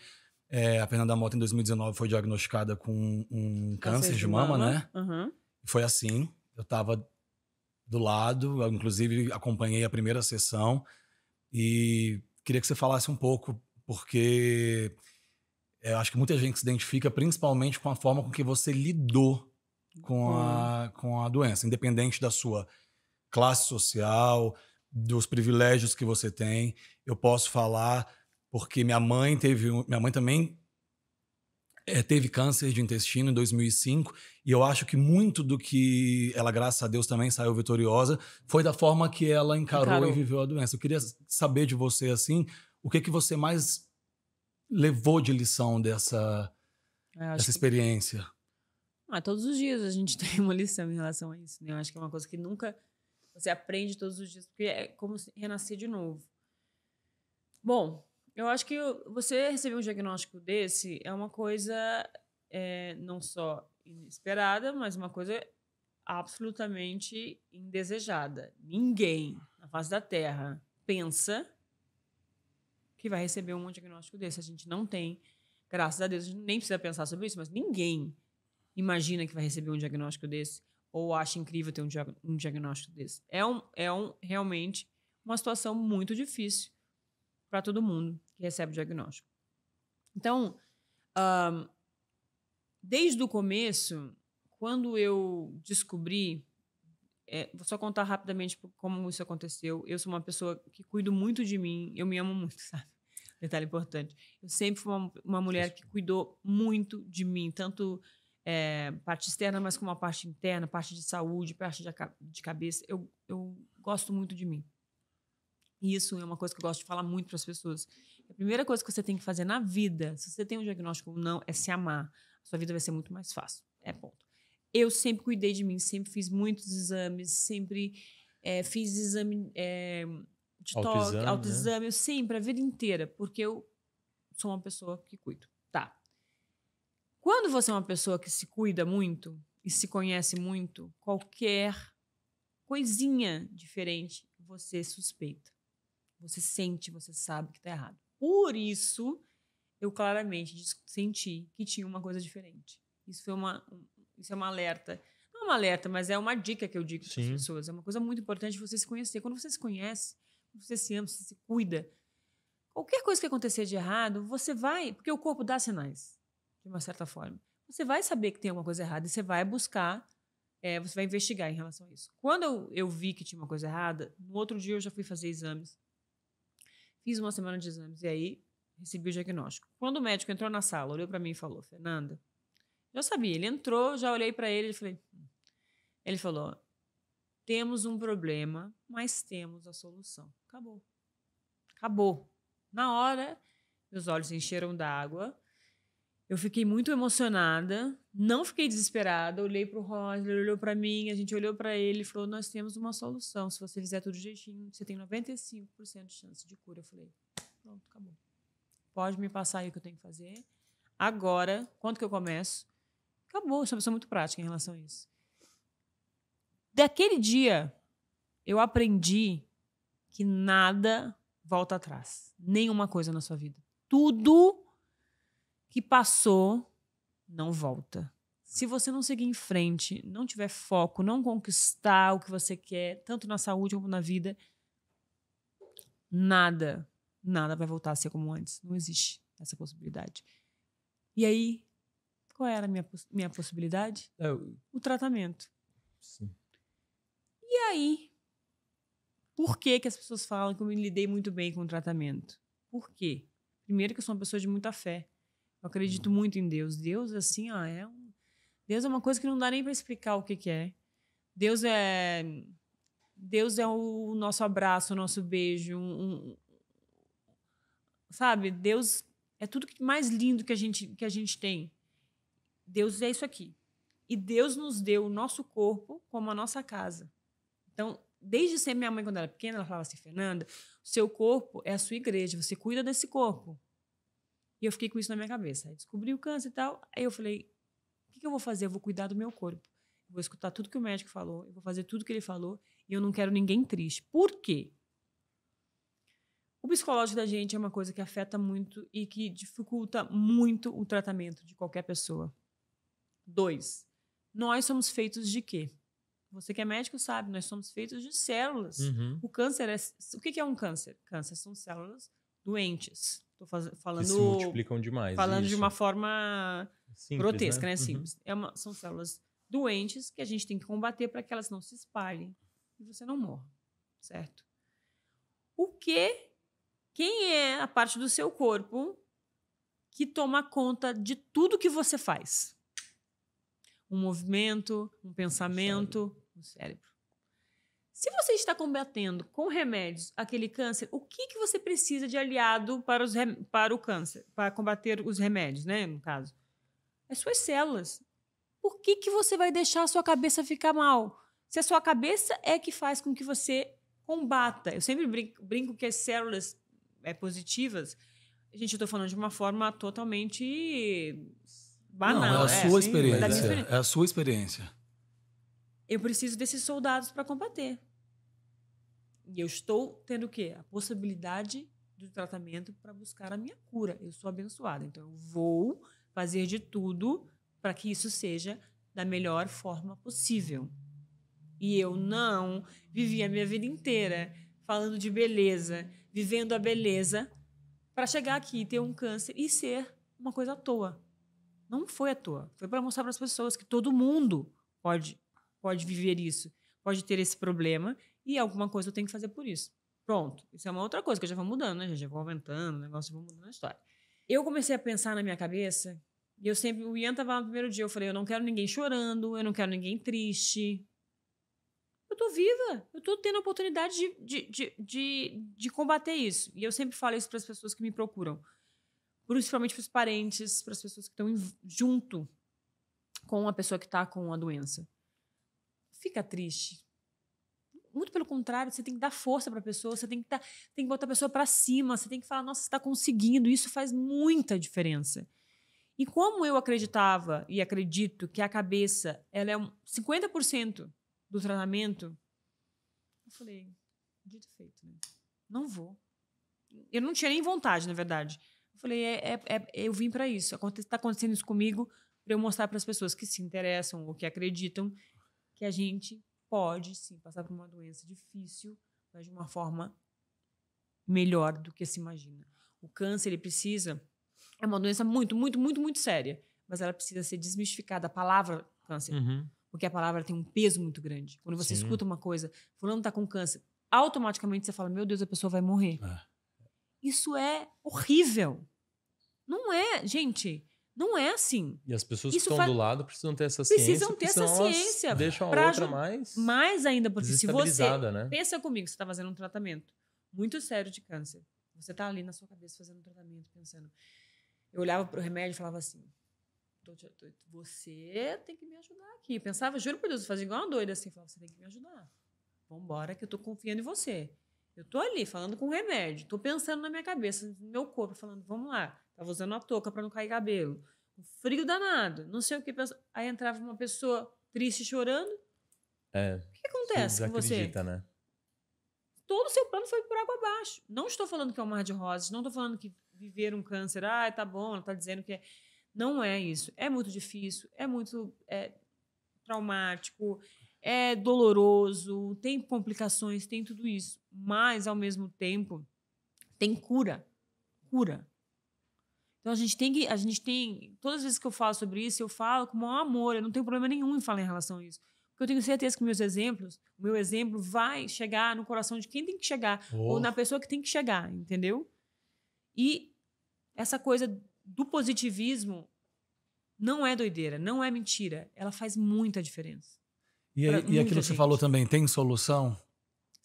é, a Fernanda Mota, em 2019, foi diagnosticada com um câncer, de, de mama, mama, né? Uhum. Foi assim. Eu estava do lado, eu, inclusive acompanhei a primeira sessão. E queria que você falasse um pouco, porque eu é, acho que muita gente se identifica principalmente com a forma com que você lidou com, uhum. a, com a doença, independente da sua classe social, dos privilégios que você tem. Eu posso falar porque minha mãe teve, minha mãe também é, teve câncer de intestino em 2005 e eu acho que muito do que ela, graças a Deus, também saiu vitoriosa foi da forma que ela encarou, encarou. e viveu a doença. Eu queria saber de você assim, o que que você mais levou de lição dessa, essa experiência? Que... Ah, todos os dias a gente tem uma lição em relação a isso. Né? Eu acho que é uma coisa que nunca você aprende todos os dias porque é como renascer de novo. Bom, eu acho que você receber um diagnóstico desse é uma coisa é, não só inesperada, mas uma coisa absolutamente indesejada. Ninguém na face da Terra pensa que vai receber um diagnóstico desse. A gente não tem, graças a Deus, a gente nem precisa pensar sobre isso, mas ninguém imagina que vai receber um diagnóstico desse ou acha incrível ter um, diagnóstico desse. É, um, é um, realmente uma situação muito difícil para todo mundo que recebe o diagnóstico. Então, um, desde o começo, quando eu descobri, é, vou só contar rapidamente como isso aconteceu. Eu sou uma pessoa que cuido muito de mim, eu me amo muito, sabe? Detalhe importante. Eu sempre fui uma, uma mulher que cuidou muito de mim, tanto é, parte externa, mas como a parte interna, parte de saúde, parte de, de cabeça. Eu, eu gosto muito de mim. Isso é uma coisa que eu gosto de falar muito para as pessoas. A primeira coisa que você tem que fazer na vida, se você tem um diagnóstico ou não, é se amar. A sua vida vai ser muito mais fácil. É ponto. Eu sempre cuidei de mim, sempre fiz muitos exames, sempre é, fiz exame é, de toque, autoexame, né? sempre, a vida inteira, porque eu sou uma pessoa que cuido. Tá. Quando você é uma pessoa que se cuida muito e se conhece muito, qualquer coisinha diferente você suspeita. Você sente, você sabe que está errado. Por isso, eu claramente senti que tinha uma coisa diferente. Isso foi uma, isso é uma alerta. Não é uma alerta, mas é uma dica que eu digo para as pessoas. É uma coisa muito importante você se conhecer. Quando você se conhece, você se ama, você se cuida. Qualquer coisa que acontecer de errado, você vai, porque o corpo dá sinais, de uma certa forma. Você vai saber que tem alguma coisa errada e você vai buscar, é, você vai investigar em relação a isso. Quando eu, eu vi que tinha uma coisa errada, no outro dia eu já fui fazer exames Fiz uma semana de exames e aí recebi o diagnóstico. Quando o médico entrou na sala, olhou para mim e falou: Fernanda, eu sabia. Ele entrou, já olhei para ele e falei: hum. Ele falou: temos um problema, mas temos a solução. Acabou. Acabou. Na hora, meus olhos encheram d'água. Eu fiquei muito emocionada, não fiquei desesperada. Olhei para o Roger, ele olhou para mim, a gente olhou para ele e falou: Nós temos uma solução. Se você fizer tudo direitinho, você tem 95% de chance de cura. Eu falei: Pronto, acabou. Pode me passar aí o que eu tenho que fazer. Agora, quanto que eu começo? Acabou. Eu sou uma pessoa muito prática em relação a isso. Daquele dia, eu aprendi que nada volta atrás. Nenhuma coisa na sua vida. Tudo que passou não volta. Se você não seguir em frente, não tiver foco, não conquistar o que você quer, tanto na saúde como na vida, nada, nada vai voltar a ser como antes. Não existe essa possibilidade. E aí, qual era a minha, minha possibilidade? Eu... É, o tratamento. Sim. E aí, por que, que as pessoas falam que eu me lidei muito bem com o tratamento? Por quê? Primeiro, que eu sou uma pessoa de muita fé. Eu acredito muito em Deus. Deus, assim, ó, é um... Deus é uma coisa que não dá nem para explicar o que, que é. Deus é. Deus é o nosso abraço, o nosso beijo, um, sabe? Deus é tudo mais lindo que a gente que a gente tem. Deus é isso aqui. E Deus nos deu o nosso corpo como a nossa casa. Então, desde sempre minha mãe quando era pequena, ela falava assim, Fernanda, o seu corpo é a sua igreja, você cuida desse corpo. E eu fiquei com isso na minha cabeça. Aí descobri o câncer e tal. Aí eu falei: o que, que eu vou fazer? Eu vou cuidar do meu corpo. Eu vou escutar tudo que o médico falou, eu vou fazer tudo que ele falou, e eu não quero ninguém triste. Por quê? O psicológico da gente é uma coisa que afeta muito e que dificulta muito o tratamento de qualquer pessoa. Dois, nós somos feitos de quê? Você que é médico sabe, nós somos feitos de células. Uhum. O câncer é. O que é um câncer? Câncer são células doentes. Tô faz, falando. Que se multiplicam demais. Falando isso. de uma forma Simples, grotesca, né? né? Uhum. Simples. Uhum. É uma, são células doentes que a gente tem que combater para que elas não se espalhem e você não morra, certo? O que, quem é a parte do seu corpo que toma conta de tudo que você faz? Um movimento, um é pensamento, um cérebro. Se você está combatendo com remédios aquele câncer, o que, que você precisa de aliado para, os para o câncer, para combater os remédios, né? No caso, as suas células. Por que, que você vai deixar a sua cabeça ficar mal? Se a sua cabeça é que faz com que você combata. Eu sempre brinco, brinco que as células é, positivas, gente, eu estou falando de uma forma totalmente banal. Não, é a né? sua é, experiência. é a sua experiência. Eu preciso desses soldados para combater. E eu estou tendo o quê? A possibilidade do tratamento para buscar a minha cura. Eu sou abençoada. Então, eu vou fazer de tudo para que isso seja da melhor forma possível. E eu não vivi a minha vida inteira falando de beleza, vivendo a beleza, para chegar aqui, ter um câncer e ser uma coisa à toa. Não foi à toa. Foi para mostrar para as pessoas que todo mundo pode, pode viver isso, pode ter esse problema e alguma coisa eu tenho que fazer por isso. Pronto. Isso é uma outra coisa que eu já vou mudando, né? Já vou aumentando, o negócio já vou mudando a história. Eu comecei a pensar na minha cabeça, e eu sempre, o Ian tava lá no primeiro dia, eu falei, eu não quero ninguém chorando, eu não quero ninguém triste. Eu tô viva, eu tô tendo a oportunidade de, de, de, de, de combater isso. E eu sempre falo isso para as pessoas que me procuram, principalmente para os parentes, para as pessoas que estão junto com a pessoa que tá com a doença. Fica triste, muito pelo contrário, você tem que dar força para a pessoa, você tem que, tá, tem que botar a pessoa para cima, você tem que falar, nossa, você está conseguindo. Isso faz muita diferença. E como eu acreditava e acredito que a cabeça ela é um 50% do tratamento, eu falei, dito feito, né? Não vou. Eu não tinha nem vontade, na verdade. Eu falei, é, é, é eu vim para isso. Está acontecendo isso comigo para eu mostrar para as pessoas que se interessam ou que acreditam que a gente pode sim passar por uma doença difícil, mas de uma forma melhor do que se imagina. O câncer, ele precisa. É uma doença muito, muito, muito, muito séria, mas ela precisa ser desmistificada. A palavra câncer. Uhum. Porque a palavra tem um peso muito grande. Quando você sim. escuta uma coisa, fulano tá com câncer, automaticamente você fala: meu Deus, a pessoa vai morrer. Ah. Isso é horrível. Não é, gente. Não é assim. E as pessoas Isso que estão faz... do lado precisam ter essa precisam ciência. Precisam ter essa ciência. Deixam a outra mais. Mais ainda, porque se você. Né? Pensa comigo, você está fazendo um tratamento muito sério de câncer. Você está ali na sua cabeça fazendo um tratamento, pensando. Eu olhava para o remédio e falava assim: você tem que me ajudar aqui. Eu pensava, juro por Deus, eu fazia igual uma doida assim. Falava, você tem que me ajudar. Vambora, que eu tô confiando em você. Eu tô ali falando com o remédio, tô pensando na minha cabeça, no meu corpo, falando, vamos lá. Tava tá usando uma touca para não cair cabelo. frio danado. Não sei o que. Aí entrava uma pessoa triste chorando. É. O que acontece com você? Acredita, né? Todo o seu plano foi por água abaixo. Não estou falando que é um mar de rosas, não estou falando que viver um câncer, ah, tá bom, ela tá dizendo que é. Não é isso. É muito difícil, é muito é, traumático, é doloroso, tem complicações, tem tudo isso. Mas, ao mesmo tempo, tem cura. Cura. Então a gente tem que. A gente tem. Todas as vezes que eu falo sobre isso, eu falo com o maior amor. Eu não tenho problema nenhum em falar em relação a isso. Porque eu tenho certeza que meus exemplos, o meu exemplo vai chegar no coração de quem tem que chegar. Oh. Ou na pessoa que tem que chegar, entendeu? E essa coisa do positivismo não é doideira, não é mentira. Ela faz muita diferença. E, e aquilo que você falou também, tem solução?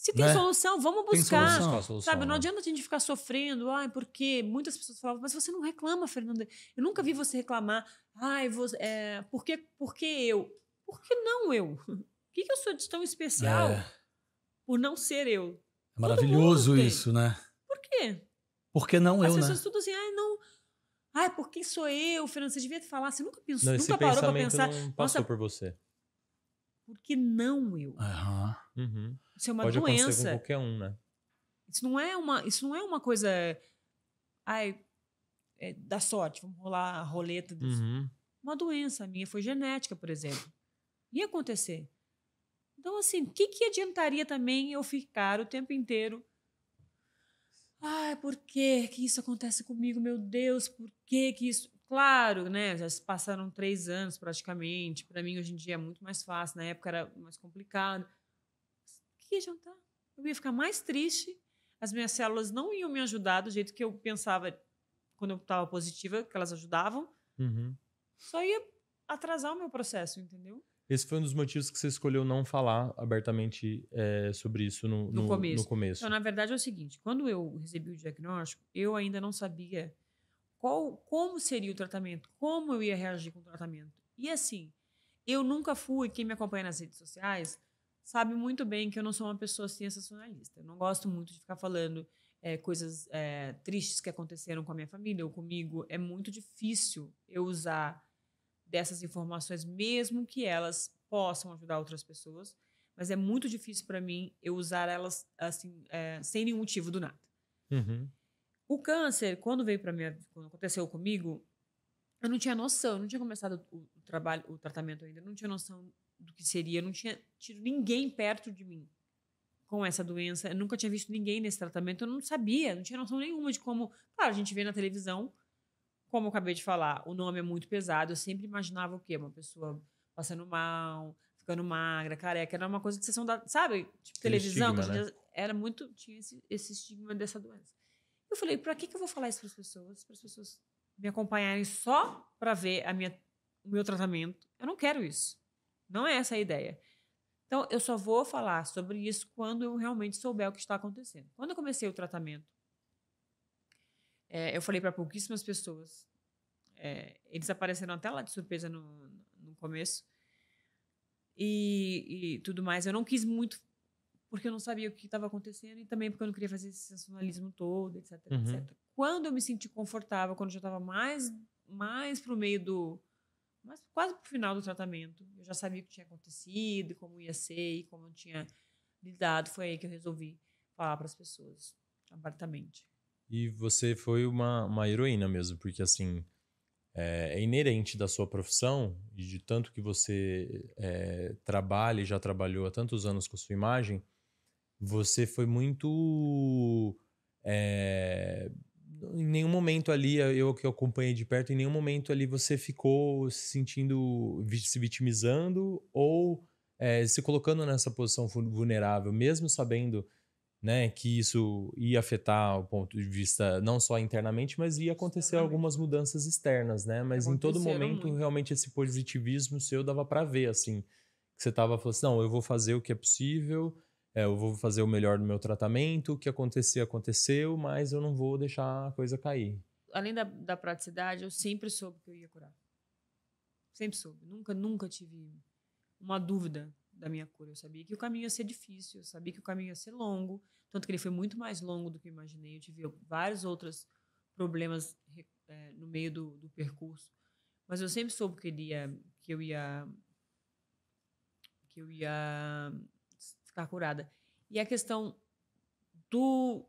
Se tem né? solução, vamos buscar. Tem solução, solução, sabe, não né? adianta a gente ficar sofrendo, ai, porque muitas pessoas falavam, mas você não reclama, Fernanda. Eu nunca vi você reclamar, ai, você, é, por, que, por que eu? Por que não eu? O que, que eu sou de tão especial é. por não ser eu? É maravilhoso isso, né? Por quê? Porque não As eu, As né? pessoas tudo assim, ai, não... Ai, por que sou eu, Fernanda? Você devia falar, você nunca pensou, não, nunca parou pra pensar. Não passou nossa, por você. Por que não eu? Uhum. Isso é uma Pode doença. Acontecer com qualquer um, né? Isso não é uma, isso não é uma coisa. Ai, é, da sorte, vamos rolar a roleta. Disso. Uhum. Uma doença minha foi genética, por exemplo. Ia acontecer. Então, assim, o que, que adiantaria também eu ficar o tempo inteiro? Ai, por que que isso acontece comigo? Meu Deus, por que que isso? Claro, né? Já se passaram três anos praticamente. Para mim, hoje em dia é muito mais fácil. Na época era mais complicado. O que ia jantar? Eu ia ficar mais triste. As minhas células não iam me ajudar do jeito que eu pensava quando eu estava positiva, que elas ajudavam. Uhum. Só ia atrasar o meu processo, entendeu? Esse foi um dos motivos que você escolheu não falar abertamente é, sobre isso no, no, no, começo. no começo. Então, na verdade, é o seguinte: quando eu recebi o diagnóstico, eu ainda não sabia qual, como seria o tratamento, como eu ia reagir com o tratamento. E assim, eu nunca fui, quem me acompanha nas redes sociais sabe muito bem que eu não sou uma pessoa sensacionalista. Eu não gosto muito de ficar falando é, coisas é, tristes que aconteceram com a minha família ou comigo. É muito difícil eu usar dessas informações, mesmo que elas possam ajudar outras pessoas. Mas é muito difícil para mim eu usar elas assim, é, sem nenhum motivo do nada. Uhum. O câncer, quando veio para mim, quando aconteceu comigo, eu não tinha noção, eu não tinha começado o, o trabalho, o tratamento ainda, eu não tinha noção do que seria, eu não tinha tido ninguém perto de mim com essa doença, eu nunca tinha visto ninguém nesse tratamento, eu não sabia, não tinha noção nenhuma de como, claro, a gente vê na televisão, como eu acabei de falar, o nome é muito pesado, eu sempre imaginava o quê? Uma pessoa passando mal, ficando magra, careca, era uma coisa de sessão da, sabe? Tipo, televisão, estigma, né? era muito, tinha esse, esse estigma dessa doença. Eu falei, para que, que eu vou falar isso para as pessoas? Para as pessoas me acompanharem só para ver a minha, o meu tratamento? Eu não quero isso. Não é essa a ideia. Então, eu só vou falar sobre isso quando eu realmente souber o que está acontecendo. Quando eu comecei o tratamento, é, eu falei para pouquíssimas pessoas. É, eles apareceram até lá de surpresa no, no começo. E, e, tudo mais. Eu não quis muito porque eu não sabia o que estava acontecendo e também porque eu não queria fazer esse sensacionalismo todo, etc, uhum. etc. Quando eu me senti confortável, quando eu já estava mais, mais o meio do... mais quase o final do tratamento, eu já sabia o que tinha acontecido, como ia ser e como eu tinha lidado. Foi aí que eu resolvi falar para as pessoas abertamente. E você foi uma, uma heroína mesmo, porque assim é, é, inerente da sua profissão e de tanto que você é, trabalha e já trabalhou há tantos anos com sua imagem, você foi muito. É, em nenhum momento ali, eu que acompanhei de perto, em nenhum momento ali você ficou se sentindo, se vitimizando ou é, se colocando nessa posição vulnerável, mesmo sabendo né, que isso ia afetar o ponto de vista não só internamente, mas ia acontecer algumas mudanças externas, né? Mas em todo momento, muito. realmente, esse positivismo seu dava para ver, assim. Que você tava falando assim, não, eu vou fazer o que é possível, é, eu vou fazer o melhor do meu tratamento, o que acontecer, aconteceu, mas eu não vou deixar a coisa cair. Além da, da praticidade, eu sempre soube que eu ia curar. Sempre soube. Nunca, nunca tive uma dúvida da minha cura. Eu sabia que o caminho ia ser difícil, eu sabia que o caminho ia ser longo, tanto que ele foi muito mais longo do que eu imaginei. Eu tive vários outros problemas é, no meio do, do, percurso, mas eu sempre soube que, ele ia, que eu ia que eu ia ficar curada. E a questão do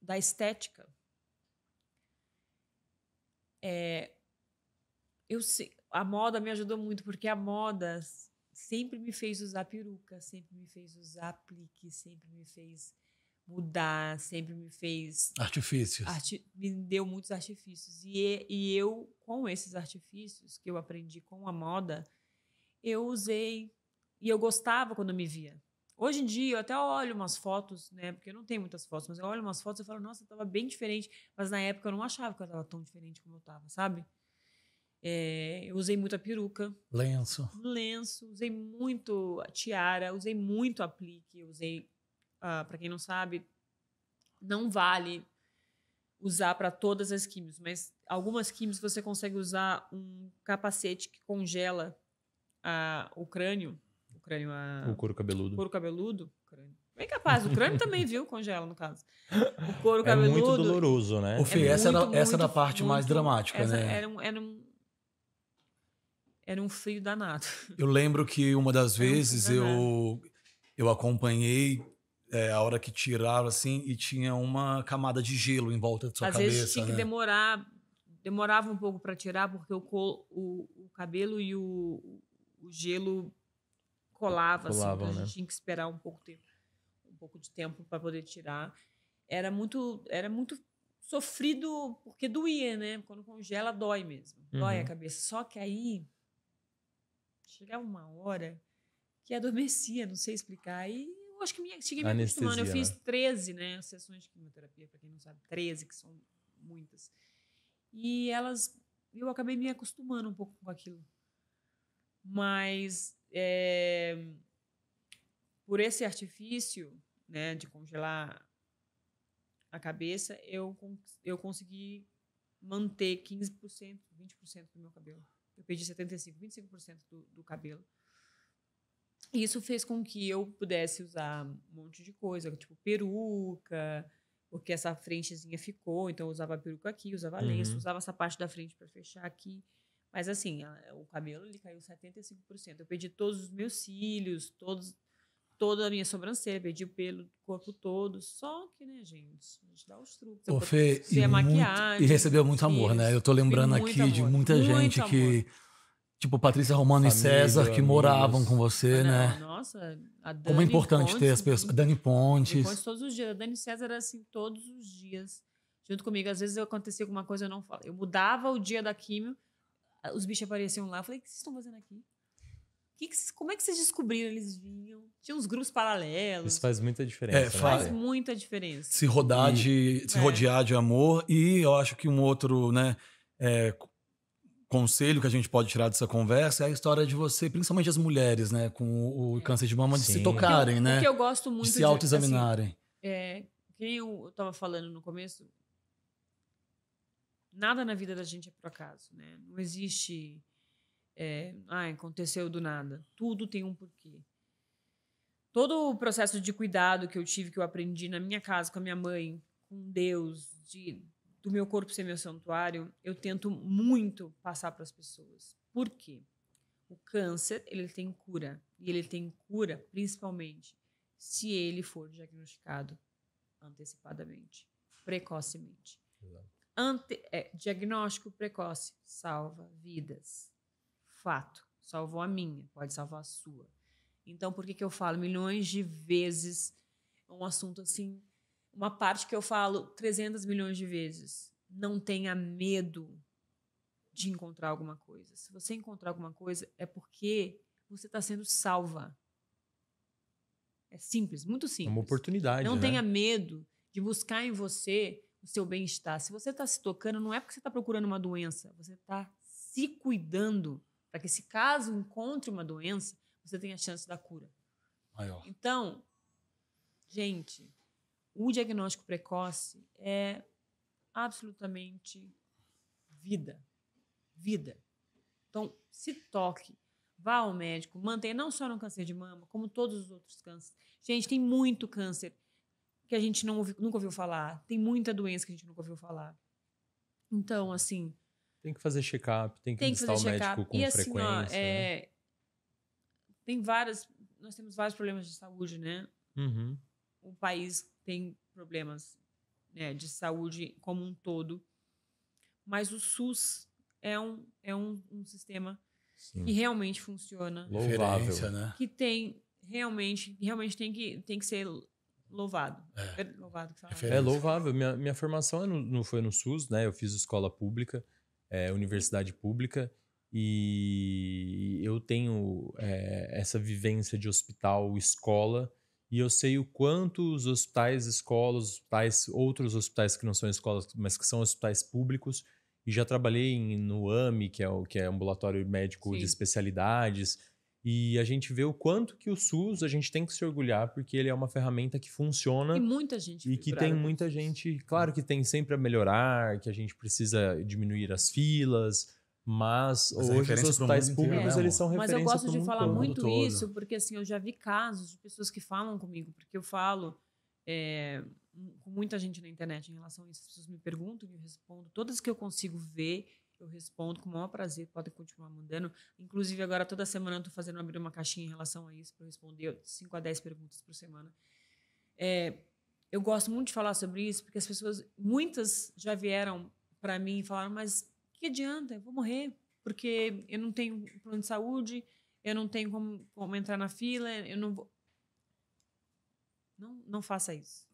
da estética. É, eu a moda me ajudou muito porque a moda sempre me fez usar peruca, sempre me fez usar aplique, sempre me fez mudar, sempre me fez artifícios. Arti me deu muitos artifícios e, e eu com esses artifícios que eu aprendi com a moda, eu usei e eu gostava quando me via. Hoje em dia, eu até olho umas fotos, né? Porque eu não tenho muitas fotos, mas eu olho umas fotos e falo, nossa, eu tava bem diferente. Mas na época eu não achava que eu tava tão diferente como eu tava, sabe? É, eu usei muita peruca. Lenço. Lenço. Usei muito tiara, usei muito aplique. Usei, ah, para quem não sabe, não vale usar para todas as químios, mas algumas químios você consegue usar um capacete que congela o crânio crânio a. O couro cabeludo. O couro cabeludo. Bem capaz, o crânio também, viu? Congela, no caso. O couro cabeludo. É muito doloroso, né? O Fê, é essa, muito, era, muito, essa era a parte muito, mais dramática, né? Era um, era um, era um frio danado. Eu lembro que uma das vezes um eu, eu acompanhei é, a hora que tiraram assim e tinha uma camada de gelo em volta da sua Às cabeça. Às vezes tinha né? que demorar, demorava um pouco para tirar porque o, o, o cabelo e o, o gelo colava, assim, então né? a gente tinha que esperar um pouco, de, um pouco de tempo para poder tirar. Era muito, era muito sofrido porque doía, né? Quando congela, dói mesmo. Dói a uhum. cabeça. Só que aí chegava uma hora que adormecia, não sei explicar. E eu acho que minha, cheguei me acostumando. Eu fiz 13, né? né? Sessões de quimioterapia, para quem não sabe, 13, que são muitas. E elas. Eu acabei me acostumando um pouco com aquilo. Mas é, por esse artifício né, de congelar a cabeça, eu, eu consegui manter 15%, 20% do meu cabelo. Eu perdi 75%, 25% do, do cabelo. E isso fez com que eu pudesse usar um monte de coisa, tipo peruca, porque essa frentezinha ficou, então eu usava peruca aqui, usava uhum. lenço, usava essa parte da frente para fechar aqui. Mas assim, a, o cabelo ele caiu 75%. Eu perdi todos os meus cílios, todos, toda a minha sobrancelha, perdi o pelo do corpo todo. Só que, né, gente, a gente dá os truques. Pô, Fê, e, muito, e recebeu muito amor, né? Eu tô lembrando aqui amor, de muita gente amor. que. Tipo, Patrícia Romano Família, e César, que amigos. moravam com você, ah, né? nossa, a Dani Como é importante Pontes, ter as pessoas. Dani Pontes. Pontes todos os dias. A Dani César era assim todos os dias. Junto comigo. Às vezes acontecia alguma coisa, eu não falo. Eu mudava o dia da químio ah, os bichos apareciam lá. Eu falei, o que vocês estão fazendo aqui? Que que, como é que vocês descobriram? Eles vinham. Tinha uns grupos paralelos. Isso faz muita diferença. É, né? faz é. muita diferença. Se rodar de, se rodear de amor. E eu acho que um outro, né? É, conselho que a gente pode tirar dessa conversa é a história de você, principalmente as mulheres, né, com o é. câncer de mama, Sim. de se tocarem, o que, né? O que eu gosto muito de se assim, autoexaminarem. Assim, é, que eu estava falando no começo, nada na vida da gente é por acaso, né? Não existe. É, ah, aconteceu do nada. Tudo tem um porquê. Todo o processo de cuidado que eu tive, que eu aprendi na minha casa com a minha mãe, com Deus, de, do meu corpo ser meu santuário, eu tento muito passar para as pessoas. Por quê? O câncer, ele tem cura. E ele tem cura, principalmente, se ele for diagnosticado antecipadamente, precocemente. Exato. Ante, é, diagnóstico precoce salva vidas. Fato. Salvou a minha, pode salvar a sua. Então, por que, que eu falo milhões de vezes? Um assunto assim, uma parte que eu falo 300 milhões de vezes. Não tenha medo de encontrar alguma coisa. Se você encontrar alguma coisa, é porque você está sendo salva. É simples, muito simples. É uma oportunidade. Não né? tenha medo de buscar em você o seu bem-estar. Se você está se tocando, não é porque você está procurando uma doença, você está se cuidando para que, se caso encontre uma doença, você tenha a chance da cura. Maior. Então, gente, o diagnóstico precoce é absolutamente vida. Vida. Então, se toque. Vá ao médico, mantenha não só no câncer de mama, como todos os outros cânceres. Gente, tem muito câncer que a gente não ouvi, nunca ouviu falar. Tem muita doença que a gente nunca ouviu falar. Então, assim. Tem que fazer check-up, tem que tem visitar o médico com e, assim, frequência. ó, é, né? Tem várias. Nós temos vários problemas de saúde, né? Uhum. O país tem problemas né, de saúde como um todo. Mas o SUS é um, é um, um sistema Sim. que realmente funciona. Louvável, né? Que tem realmente, realmente tem que, tem que ser louvado. É, é louvado tá é louvável. Minha, minha formação é não foi no SUS, né? Eu fiz escola pública, é, universidade pública, e eu tenho é, essa vivência de hospital, escola, e eu sei o quanto os hospitais, escolas, hospitais, outros hospitais que não são escolas, mas que são hospitais públicos, e já trabalhei em, no AMI, que é, o, que é Ambulatório Médico Sim. de Especialidades, e a gente vê o quanto que o SUS a gente tem que se orgulhar, porque ele é uma ferramenta que funciona. E muita gente. E que tem muita gente. Claro que tem sempre a melhorar, que a gente precisa diminuir as filas, mas, mas é hoje os hospitais públicos é, eles são referência Mas eu gosto de falar todo. muito isso, porque assim, eu já vi casos de pessoas que falam comigo, porque eu falo é, com muita gente na internet em relação a isso. As pessoas me perguntam e eu respondo. Todas que eu consigo ver eu respondo com o maior prazer, podem continuar mandando. Inclusive, agora toda semana eu estou fazendo abrir uma caixinha em relação a isso para responder 5 a 10 perguntas por semana. É, eu gosto muito de falar sobre isso, porque as pessoas, muitas já vieram para mim e falaram, mas que adianta? Eu vou morrer, porque eu não tenho plano de saúde, eu não tenho como, como entrar na fila, eu não vou. Não, não faça isso.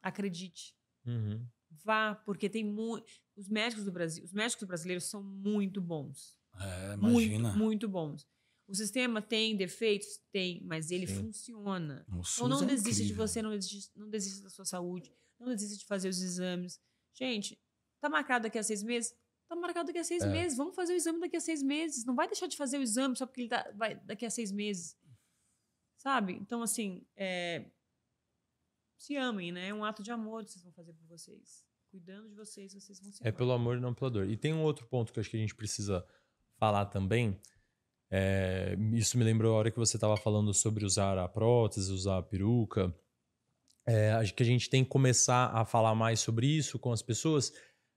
Acredite. Uhum. Vá, porque tem muito. Os médicos do Brasil, os médicos brasileiros são muito bons. É, imagina. Muito, muito bons. O sistema tem defeitos? Tem, mas ele Sim. funciona. então não é desista incrível. de você, né? não desista, não desista da sua saúde, não desista de fazer os exames. Gente, tá marcado daqui a seis meses? Tá marcado daqui a seis é. meses. Vamos fazer o exame daqui a seis meses. Não vai deixar de fazer o exame só porque ele tá, vai daqui a seis meses. Sabe? Então, assim, é, se amem, né? É um ato de amor que vocês vão fazer por vocês. Cuidando de vocês, vocês vão se é amar. É pelo amor e não pela dor. E tem um outro ponto que acho que a gente precisa falar também. É, isso me lembrou a hora que você estava falando sobre usar a prótese, usar a peruca. É, acho que a gente tem que começar a falar mais sobre isso com as pessoas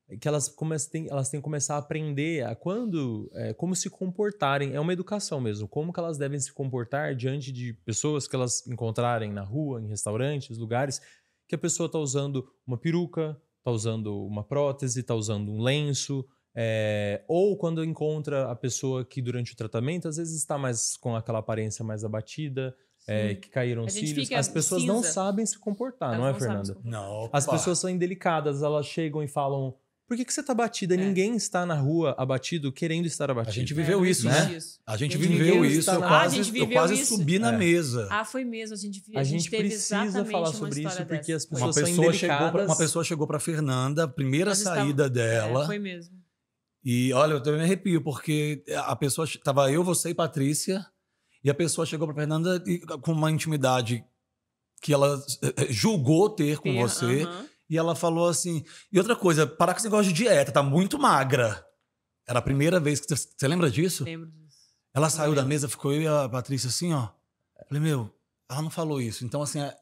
é que elas, têm, elas têm que começar a aprender a quando, é, como se comportarem. É uma educação mesmo, como que elas devem se comportar diante de pessoas que elas encontrarem na rua, em restaurantes, lugares, que a pessoa está usando uma peruca, está usando uma prótese, está usando um lenço, é, ou quando encontra a pessoa que durante o tratamento às vezes está mais com aquela aparência mais abatida, é, que caíram os cílios. As pessoas cinza. não sabem se comportar, elas não é, não Fernanda? Não. As pessoas são indelicadas, elas chegam e falam: por que, que você está batida? É. Ninguém está na rua abatido querendo estar abatido. É, né? A gente viveu é, isso, né? Isso. A gente viveu isso. Eu quase, ah, viveu eu quase isso. subi é. na mesa. Ah, foi mesmo. A gente, a, a gente, gente precisa falar sobre isso dessa. porque as pessoas uma pessoa chegou pra, Uma pessoa chegou para Fernanda, a primeira Nós saída estávamos... dela. É, foi mesmo. E olha, eu também me arrepio, porque a pessoa. Estava eu, você e Patrícia. E a pessoa chegou para Fernanda e, com uma intimidade que ela eh, eh, julgou ter com Ter, você. Uh -huh. E ela falou assim. E outra coisa, parar com esse negócio de dieta, tá muito magra. Era a primeira vez que. Você, você lembra disso? Lembro disso. Ela saiu da mesa, ficou eu e a Patrícia assim, ó. Falei, meu, ela não falou isso. Então, assim. É,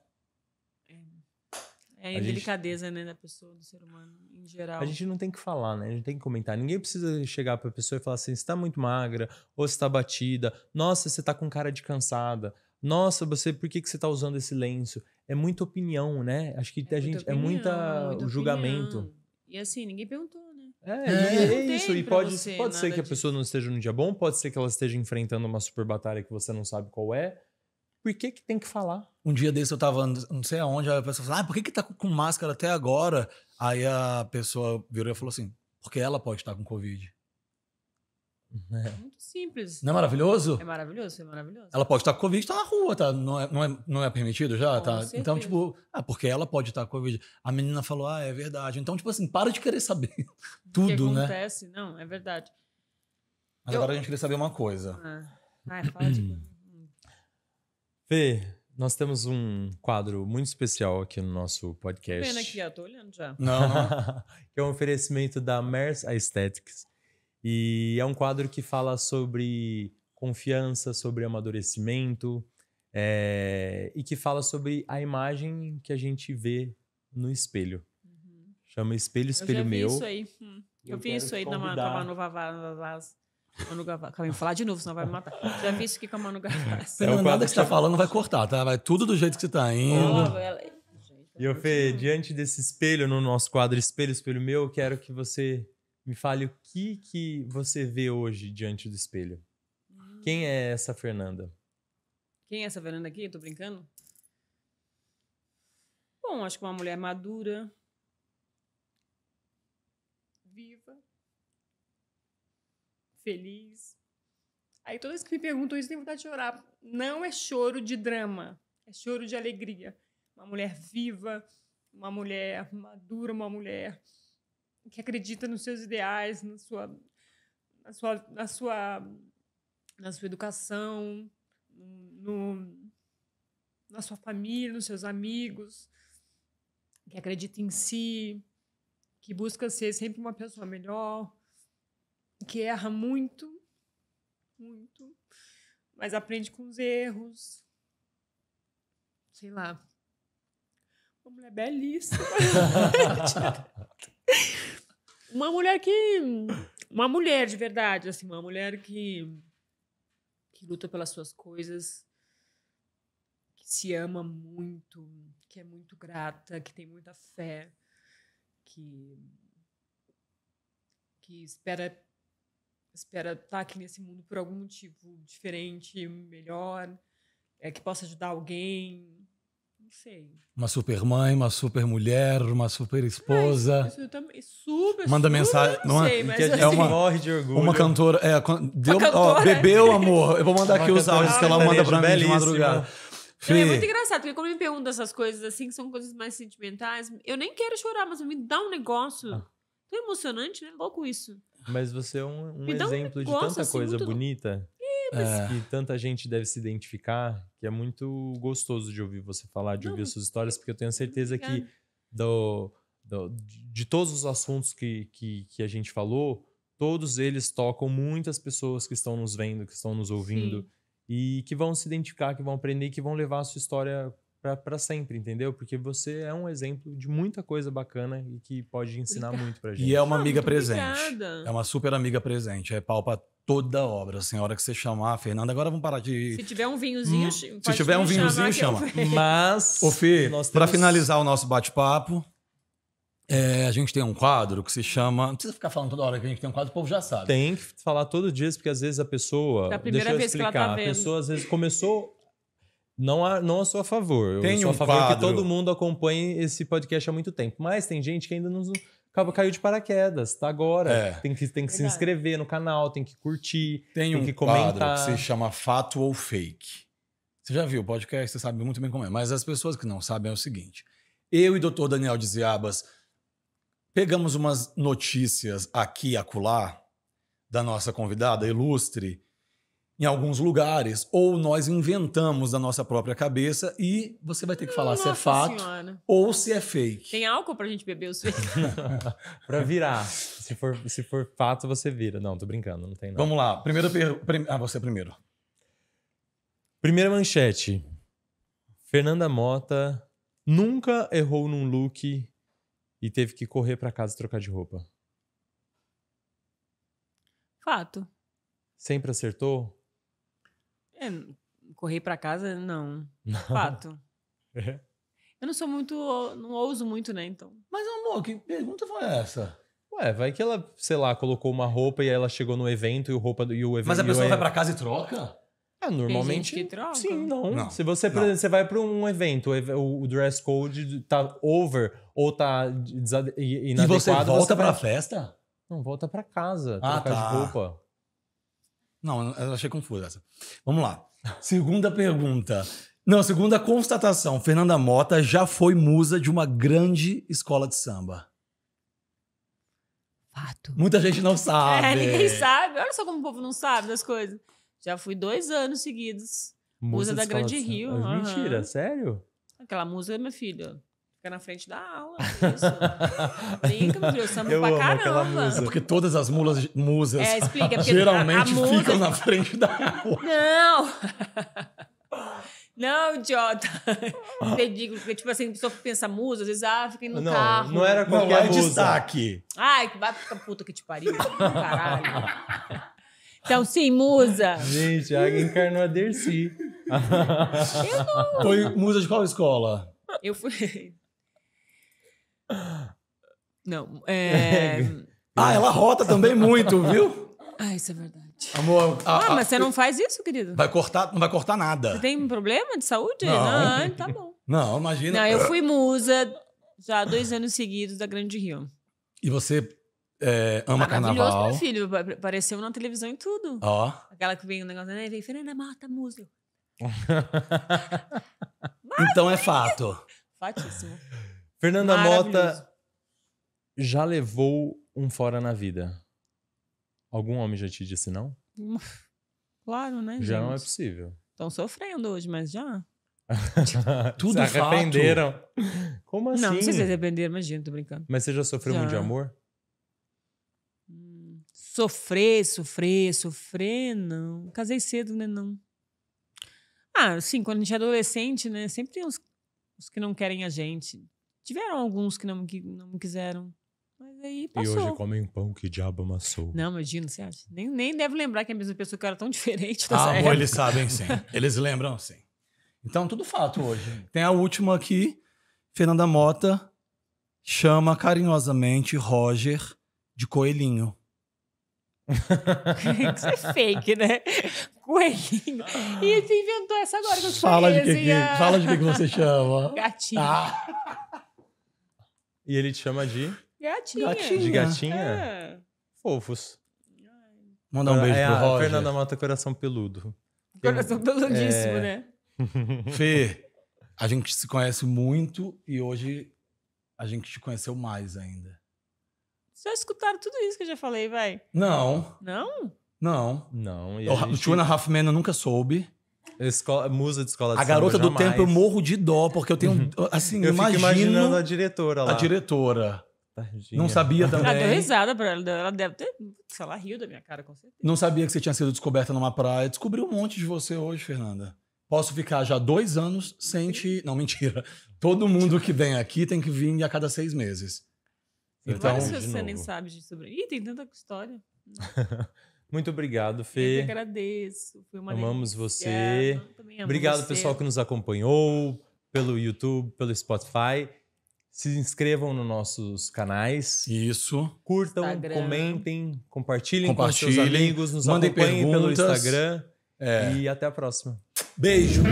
é, é a, a delicadeza, gente... né, da pessoa, do ser humano em geral. A gente não tem que falar, né? A gente tem que comentar. Ninguém precisa chegar pra pessoa e falar assim: você tá muito magra, ou você tá batida, nossa, você tá com cara de cansada. Nossa, você, por que, que você tá usando esse lenço? é muita opinião, né? Acho que é a gente opinião, é muita, julgamento. Opinião. E assim, ninguém perguntou, né? É, é. é isso. E pode, pode ser que disso. a pessoa não esteja num dia bom, pode ser que ela esteja enfrentando uma super batalha que você não sabe qual é. Por que que tem que falar? Um dia desse eu tava, não sei aonde, a pessoa falou, ah, por que que tá com máscara até agora? Aí a pessoa virou e falou assim, porque ela pode estar com Covid. É. é. Muito simples. Não é maravilhoso? É maravilhoso, é maravilhoso. Ela pode estar com Covid e tá estar na rua, tá? Não é, não é, não é permitido já? tá? Então, tipo, ah, porque ela pode estar com Covid. A menina falou, ah, é verdade. Então, tipo assim, para de querer saber tudo, né? O que acontece, né? não, é verdade. Mas Eu... agora a gente queria saber uma coisa. Ah, ah fala de Fê, nós temos um quadro muito especial aqui no nosso podcast. Pena que eu tô olhando já. Não, não. que é um oferecimento da Mers Aesthetics e é um quadro que fala sobre confiança, sobre amadurecimento é, e que fala sobre a imagem que a gente vê no espelho. Uhum. Chama Espelho, Espelho Eu Meu. isso aí. Hum. Eu, eu vi isso aí na Manu Vavaz. Manu Gavassi. Vou falar de novo, senão vai me matar. Já vi isso aqui com a Manu Gavassi. É Pelo é nada que você está falando vai cortar, tá? Vai tudo do jeito que você está indo. Oh, ela... e eu, Fê, diante desse espelho, no nosso quadro Espelho, Espelho Meu, eu quero que você me fale o que, que você vê hoje diante do espelho. Quem é essa Fernanda? Quem é essa Fernanda aqui? Eu tô brincando? Bom, acho que uma mulher madura, viva, feliz. Aí todas que me perguntam isso, tem vontade de chorar. Não é choro de drama, é choro de alegria. Uma mulher viva, uma mulher madura, uma mulher que acredita nos seus ideais, na sua, na sua, na sua, na sua educação, no, na sua família, nos seus amigos, que acredita em si, que busca ser sempre uma pessoa melhor, que erra muito, muito, mas aprende com os erros. Sei lá. Uma mulher belíssima. Uma mulher que. Uma mulher de verdade, assim, uma mulher que. que luta pelas suas coisas, que se ama muito, que é muito grata, que tem muita fé, que. que espera. espera estar tá aqui nesse mundo por algum motivo diferente, melhor, é, que possa ajudar alguém, sei. Uma super mãe, uma super mulher, uma super esposa. isso, isso também, super, Manda super, mensagem. Não, não é? sei, mas assim, é assim, uma, morre de orgulho. Uma cantora. É, deu, cantora, ó, bebeu, amor. Eu vou mandar aqui os áudios que ela manda pra mim de madrugada. é muito engraçado, porque quando me perguntam essas coisas assim, que são coisas mais sentimentais, eu nem quero chorar, mas me dá um negócio. Ah. Tão emocionante, né? Louco isso. Mas você é um, um exemplo um negócio, de tanta assim, coisa muito... bonita. É. que tanta gente deve se identificar, que é muito gostoso de ouvir você falar, de Não, ouvir as suas histórias, porque eu tenho certeza que do, do, de todos os assuntos que, que, que, a gente falou, todos eles tocam muitas pessoas que estão nos vendo, que estão nos ouvindo, Sim. e que vão se identificar, que vão aprender, que vão levar a sua história para sempre, entendeu? Porque você é um exemplo de muita coisa bacana e que pode ensinar Obrigada. muito pra gente. E é uma amiga ah, presente. Obrigada. É uma super amiga presente. É palpa toda a obra, assim, a hora que você chamar, Fernanda, agora vamos parar de... Se tiver um vinhozinho, hum, Se tiver um vinhozinho, chama. Mas... Ô, Fê, temos... pra finalizar o nosso bate-papo, é, a gente tem um quadro que se chama. Não precisa ficar falando toda hora que a gente tem um quadro, o povo já sabe. Tem que falar todo dia, porque às vezes a pessoa. a primeira vez explicar, que ela tá vendo. A pessoa às vezes começou não, a, não sou a favor. Tem eu sou um a favor quadro. que todo mundo acompanhe esse podcast há muito tempo. Mas tem gente que ainda não caiu de paraquedas, tá agora. É. Tem que, tem que se inscrever no canal, tem que curtir, tem, tem um que comentar. Quadro que se chama Fato ou Fake. Você já viu o podcast, você sabe muito bem como é. Mas as pessoas que não sabem é o seguinte: eu e o doutor Daniel de Ziabas pegamos umas notícias aqui e acolá da nossa convidada ilustre em alguns lugares, ou nós inventamos da nossa própria cabeça e você vai ter que falar nossa se é fato senhora. ou se é fake. Tem álcool pra gente beber os fake? pra virar. Se for, se for fato, você vira. Não, tô brincando, não tem nada. Vamos lá. Primeira Ah, você primeiro. Primeira manchete. Fernanda Mota nunca errou num look e teve que correr para casa trocar de roupa. Fato. Sempre acertou? É, correr para casa, não. não. Fato. É. Eu não sou muito. Não ouso muito, né? Então. Mas, amor, que pergunta foi essa? Ué, vai que ela, sei lá, colocou uma roupa e aí ela chegou no evento e o roupa e o evento. Mas a pessoa vai para casa e troca? É, normalmente. Tem troca. Sim, não. não. Se você, não. Exemplo, você vai para um evento, o dress code tá over ou tá inadequado. E você volta você pra, pra festa? Não, volta para casa. Ah, tá. de roupa. Não, eu achei confusa essa. Vamos lá. Segunda pergunta. Não, segunda constatação. Fernanda Mota já foi musa de uma grande escola de samba. Fato. Muita gente não sabe. É, ninguém sabe. Olha só como o povo não sabe das coisas. Já fui dois anos seguidos. Musa, musa da Grande Rio. Uhum. Mentira, sério? Aquela musa, é minha filha. Fica na frente da aula. É Brinca, meu filho. Samba pra caramba. É porque todas as mulas, musas é, explica, geralmente a, a ficam na frente da aula. Não! Não, idiota. Ridículo. Porque, tipo assim, a pessoa pensa musa, às vezes, ah, fiquei no não, carro. Não era qualquer não, é musa. destaque. Ai, vai ficar puta que te pariu. Caralho. Então, sim, musa. Gente, a encarnou a Dercy. Eu não. Foi musa de qual escola? Eu fui... Não, é, é... ah, ela rota também muito, viu? Ah, isso é verdade. Amor, ah, mas você não faz isso, querido? Vai cortar, não vai cortar nada. Você tem um problema de saúde? Não, não tá bom. Não, imagina. Não, eu fui musa já dois anos seguidos da Grande Rio. E você é, ama Maravilhoso, carnaval? meu filho. Apareceu na televisão e tudo. Ó. Oh. Aquela que vem o negócio, né? Vem Fernanda Mata, musa. então é fato. Fatíssimo. Fernanda Mota já levou um fora na vida. Algum homem já te disse não? Claro, né? Já gente? não é possível. Estão sofrendo hoje, mas já. Tudo se arrependeram. Fato. Como assim? Não, não sei se assim? arrependeram, imagina, tô brincando. Mas você já sofreu já. muito de amor? Hum, sofrer, sofrer, sofrer, não. Casei cedo, né? Não. Ah, sim, quando a gente é adolescente, né? Sempre tem uns, uns que não querem a gente. Tiveram alguns que não, que não me quiseram. Mas aí passou. E hoje comem pão que diabo amassou. Não, imagina, você acha? Nem, nem deve lembrar que é a mesma pessoa que era tão diferente. Ah, eles sabem sim. Eles lembram sim. Então, tudo fato hoje. Tem a última aqui. Fernanda Mota chama carinhosamente Roger de coelhinho. Isso é fake, né? Coelhinho. E você inventou essa agora que eu fala de que, assim, que, ah. Fala de que, que você chama. Gatinho. Ah. E ele te chama de? Gatinha. gatinha. De gatinha? É. Fofos. Mandar um ah, beijo é, pro Roger. Fernanda Mata Coração Peludo. Coração peludíssimo, é... né? Fê, a gente se conhece muito e hoje a gente te conheceu mais ainda. Vocês já escutaram tudo isso que eu já falei, vai? Não. Não? Não. Não. E o gente... Two and a Half eu nunca soube. Escola, musa de escola de A samba, garota do tempo eu morro de dó, porque eu tenho. Uhum. Assim, eu fico imagino imaginando a diretora lá. a diretora. Não sabia Ela deu também. risada pra ela. Ela deve ter. Sei lá, riu da minha cara, com certeza. Não sabia que você tinha sido descoberta numa praia. Descobri um monte de você hoje, Fernanda. Posso ficar já dois anos sem te. Não, mentira. Todo mundo que vem aqui tem que vir a cada seis meses. Tem Então, Várias coisas de que você nem sabe de sobre. Ih, tem tanta história. Muito obrigado, Fê. Eu te agradeço. Foi uma Amamos delícia. você. obrigado, você. pessoal, que nos acompanhou pelo YouTube, pelo Spotify. Se inscrevam nos nossos canais. Isso. Curtam, Instagram. comentem, compartilhem, compartilhem, com seus amigos, nos mandem acompanhem perguntas. pelo Instagram. É. E até a próxima. Beijo.